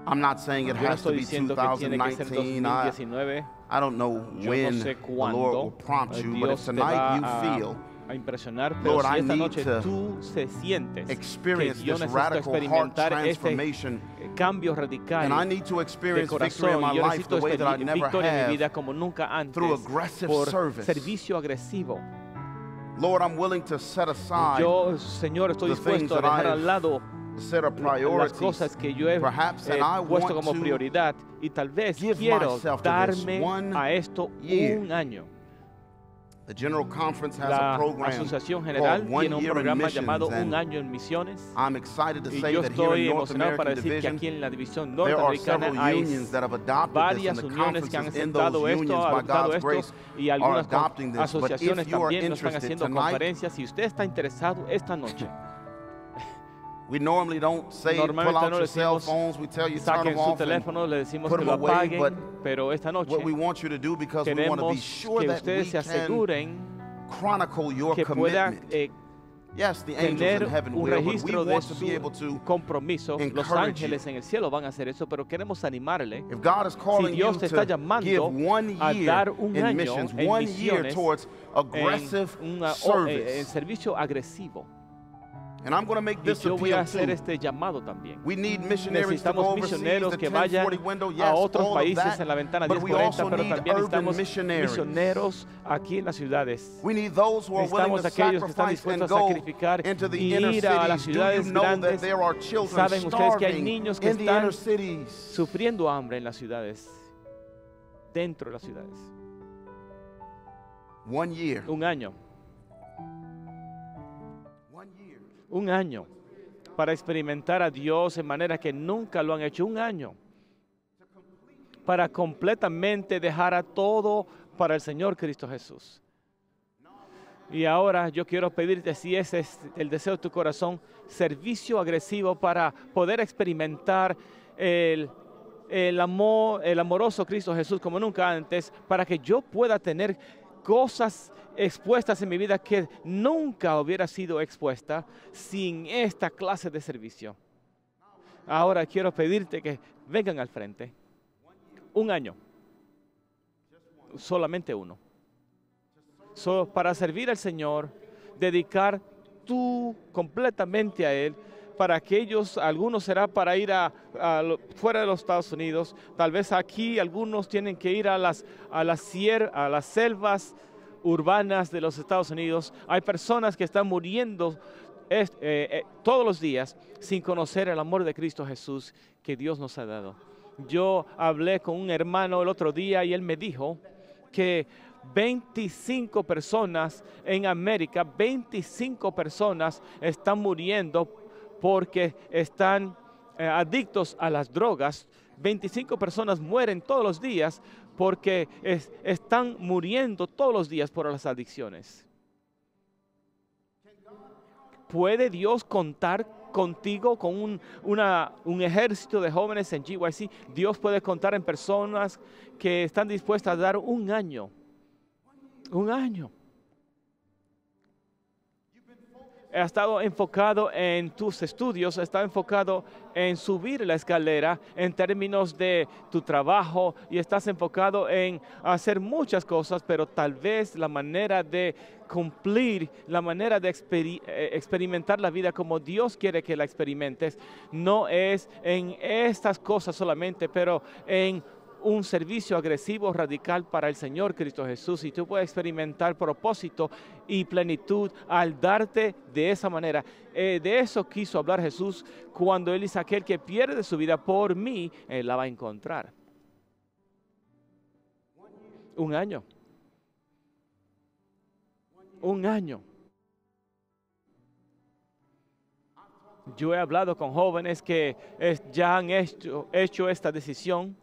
I'm not saying it has to be 2019. I, I don't know no when sé the Lord will prompt you, but if tonight you a feel a impresionar, pero si esta noche tú se sientes que yo necesito experimentar este eh, cambio radical de corazón, y yo necesito experimentar este victoria en mi vida como nunca antes por servicio agresivo. Lord, I'm willing to set aside yo, Señor, estoy dispuesto a dejar al lado eh, las cosas que yo he eh, puesto como prioridad y tal vez quiero darme a esto un año la Asociación General tiene un programa llamado Un Año en Misiones. y yo estoy emocionado para decir que aquí en la división norteamericana hay varias uniones que han sentado esto, adoptado esto y algunas asociaciones también nos están haciendo conferencias. Si usted está interesado esta noche, We normally don't say pull out no your cell phones. We tell you turn them off teléfono, le decimos apaguen, away, pero esta noche what we want you to do because we want to be sure that we can chronicle your commitment. Pueda, eh, yes, the angels in heaven will, but we want to be able to compromiso. Los ángeles en el cielo van a hacer eso, pero queremos animarle. If God is si Dios te está llamando a dar un año missions, en misiones, eh, en, una, en, en servicio agresivo. And yo voy a hacer este llamado también. necesitamos misioneros que vayan a otros países en la ventana 1040, pero también necesitamos misioneros aquí en las ciudades. Estamos necesitamos aquellos que están dispuestos a sacrificar y ir a las ciudades grandes. Saben ustedes que hay niños que están sufriendo hambre en las ciudades, dentro de las ciudades. Un año. un año para experimentar a Dios en manera que nunca lo han hecho, un año para completamente dejar a todo para el Señor Cristo Jesús. Y ahora yo quiero pedirte, si ese es el deseo de tu corazón, servicio agresivo para poder experimentar el, amor, el amoroso Cristo Jesús como nunca antes, para que yo pueda tener cosas expuestas en mi vida que nunca hubiera sido expuesta sin esta clase de servicio. Ahora quiero pedirte que vengan al frente. Un año. Solamente uno. para servir al Señor, dedicar tú completamente a Él, para aquellos, algunos será para ir a, fuera de los Estados Unidos, tal vez aquí algunos tienen que ir a las, a las, selvas urbanas de los Estados Unidos. Hay personas que están muriendo eh, eh, todos los días sin conocer el amor de Cristo Jesús que Dios nos ha dado. Yo hablé con un hermano el otro día y él me dijo que 25 personas en América, 25 personas están muriendo porque están eh, adictos a las drogas. 25 personas mueren todos los días porque están muriendo todos los días por las adicciones. ¿Puede Dios contar contigo con un, un, ejército de jóvenes en GYC? Dios puede contar en personas que están dispuestas a dar un año. Un año ha estado enfocado en tus estudios, está estado enfocado en subir la escalera en términos de tu trabajo y estás enfocado en hacer muchas cosas, pero tal vez la manera de cumplir, la manera de eh, experimentar la vida como Dios quiere que la experimentes, no es en estas cosas solamente, pero en un servicio agresivo radical para el Señor Cristo Jesús y tú puedes experimentar propósito y plenitud al darte de esa manera. Eh, de eso quiso hablar Jesús cuando Él dice, aquel que pierde su vida por mí, la va a encontrar. Un año. Un año. Yo he hablado con jóvenes que ya han hecho esta decisión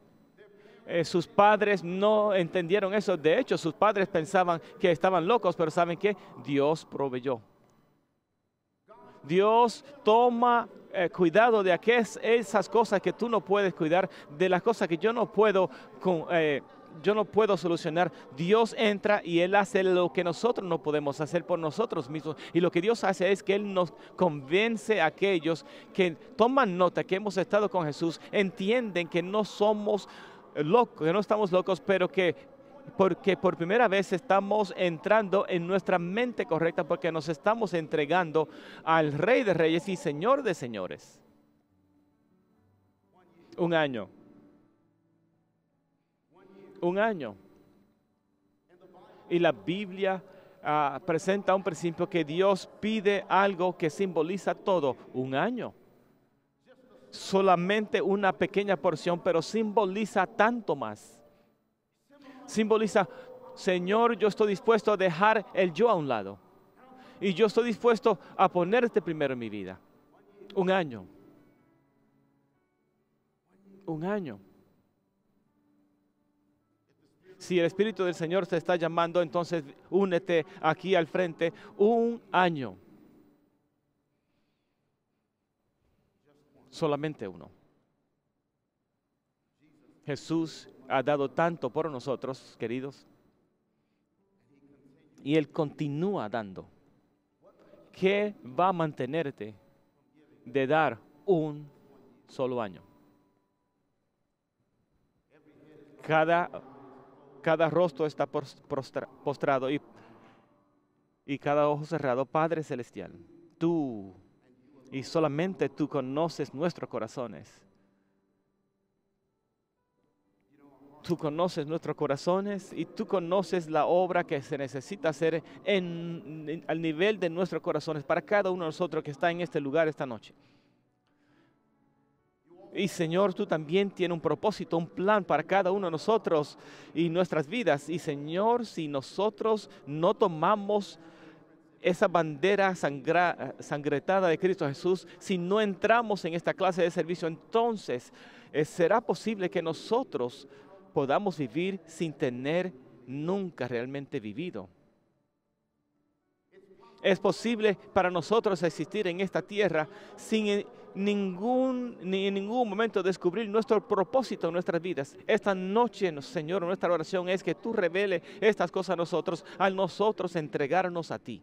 eh, sus padres no entendieron eso. De hecho, sus padres pensaban que estaban locos, pero saben que Dios proveyó. Dios toma eh, cuidado de aquellas, cosas que tú no puedes cuidar, de las cosas que yo no puedo eh, yo no puedo solucionar. Dios entra y Él hace lo que nosotros no podemos hacer por nosotros mismos. Y lo que Dios hace es que Él nos convence a aquellos que toman nota que hemos estado con Jesús, entienden que no somos locos, no estamos locos, pero que porque por primera vez estamos entrando en nuestra mente correcta porque nos estamos entregando al Rey de Reyes y Señor de Señores. Un año. Un año. Y la Biblia ah, presenta un principio que Dios pide algo que simboliza todo. Un año solamente una pequeña porción, pero simboliza tanto más. Simboliza, Señor, yo estoy dispuesto a dejar el yo a un lado. Y yo estoy dispuesto a ponerte primero en mi vida. Un año. Un año. Si el Espíritu del Señor te está llamando, entonces únete aquí al frente. Un año solamente uno. Jesús ha dado tanto por nosotros, queridos, y Él continúa dando. ¿Qué va a mantenerte de dar un solo año? Cada, cada rostro está postrado y, y cada ojo cerrado. Padre Celestial, tú y solamente tú conoces nuestros corazones. Tú conoces nuestros corazones y tú conoces la obra que se necesita hacer en, al nivel de nuestros corazones para cada uno de nosotros que está en este lugar esta noche. Y Señor, tú también tienes un propósito, un plan para cada uno de nosotros y nuestras vidas. Y Señor, si nosotros no tomamos esa bandera sangretada de Cristo Jesús, si no entramos en esta clase de servicio, entonces eh, será posible que nosotros podamos vivir sin tener nunca realmente vivido. Es posible para nosotros existir en esta tierra sin eh, ningún, en ningún momento descubrir nuestro propósito en nuestras vidas. Esta noche, Señor, nuestra oración es que tú reveles estas cosas a nosotros, al nosotros entregarnos a ti.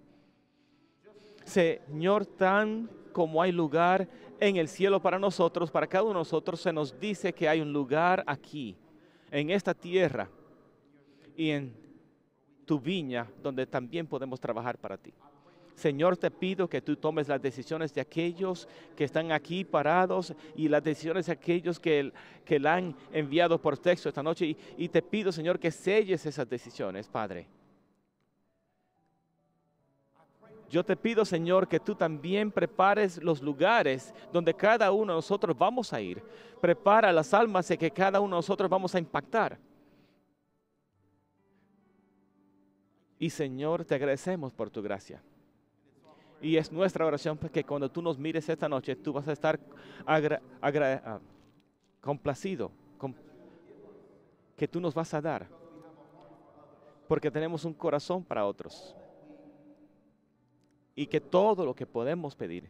Señor, tan como hay lugar en el cielo para nosotros, para cada uno de nosotros se nos dice que hay un lugar aquí, en esta tierra y en tu viña, donde también podemos trabajar para ti. Señor, te pido que tú tomes las decisiones de aquellos que están aquí parados y las decisiones de aquellos que, que la han enviado por texto esta noche. y te pido, Señor, que selles esas decisiones, Padre Yo te pido, Señor, que tú también prepares los lugares donde cada uno de nosotros vamos a ir. Prepara las almas de que cada uno de nosotros vamos a impactar. Y Señor, te agradecemos por tu gracia. Y es nuestra oración que cuando tú nos mires esta noche, tú vas a estar ah, complacido, que tú nos vas a dar. Porque tenemos un corazón para otros y que todo lo que podemos pedir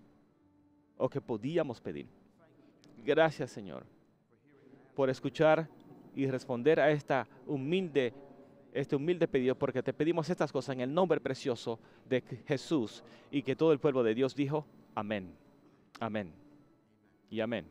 o que podíamos pedir. Gracias Señor por escuchar y responder a esta humilde, este humilde pedido, porque te pedimos estas cosas en el nombre precioso de Jesús y que todo el pueblo de Dios dijo, amén, amén y amén.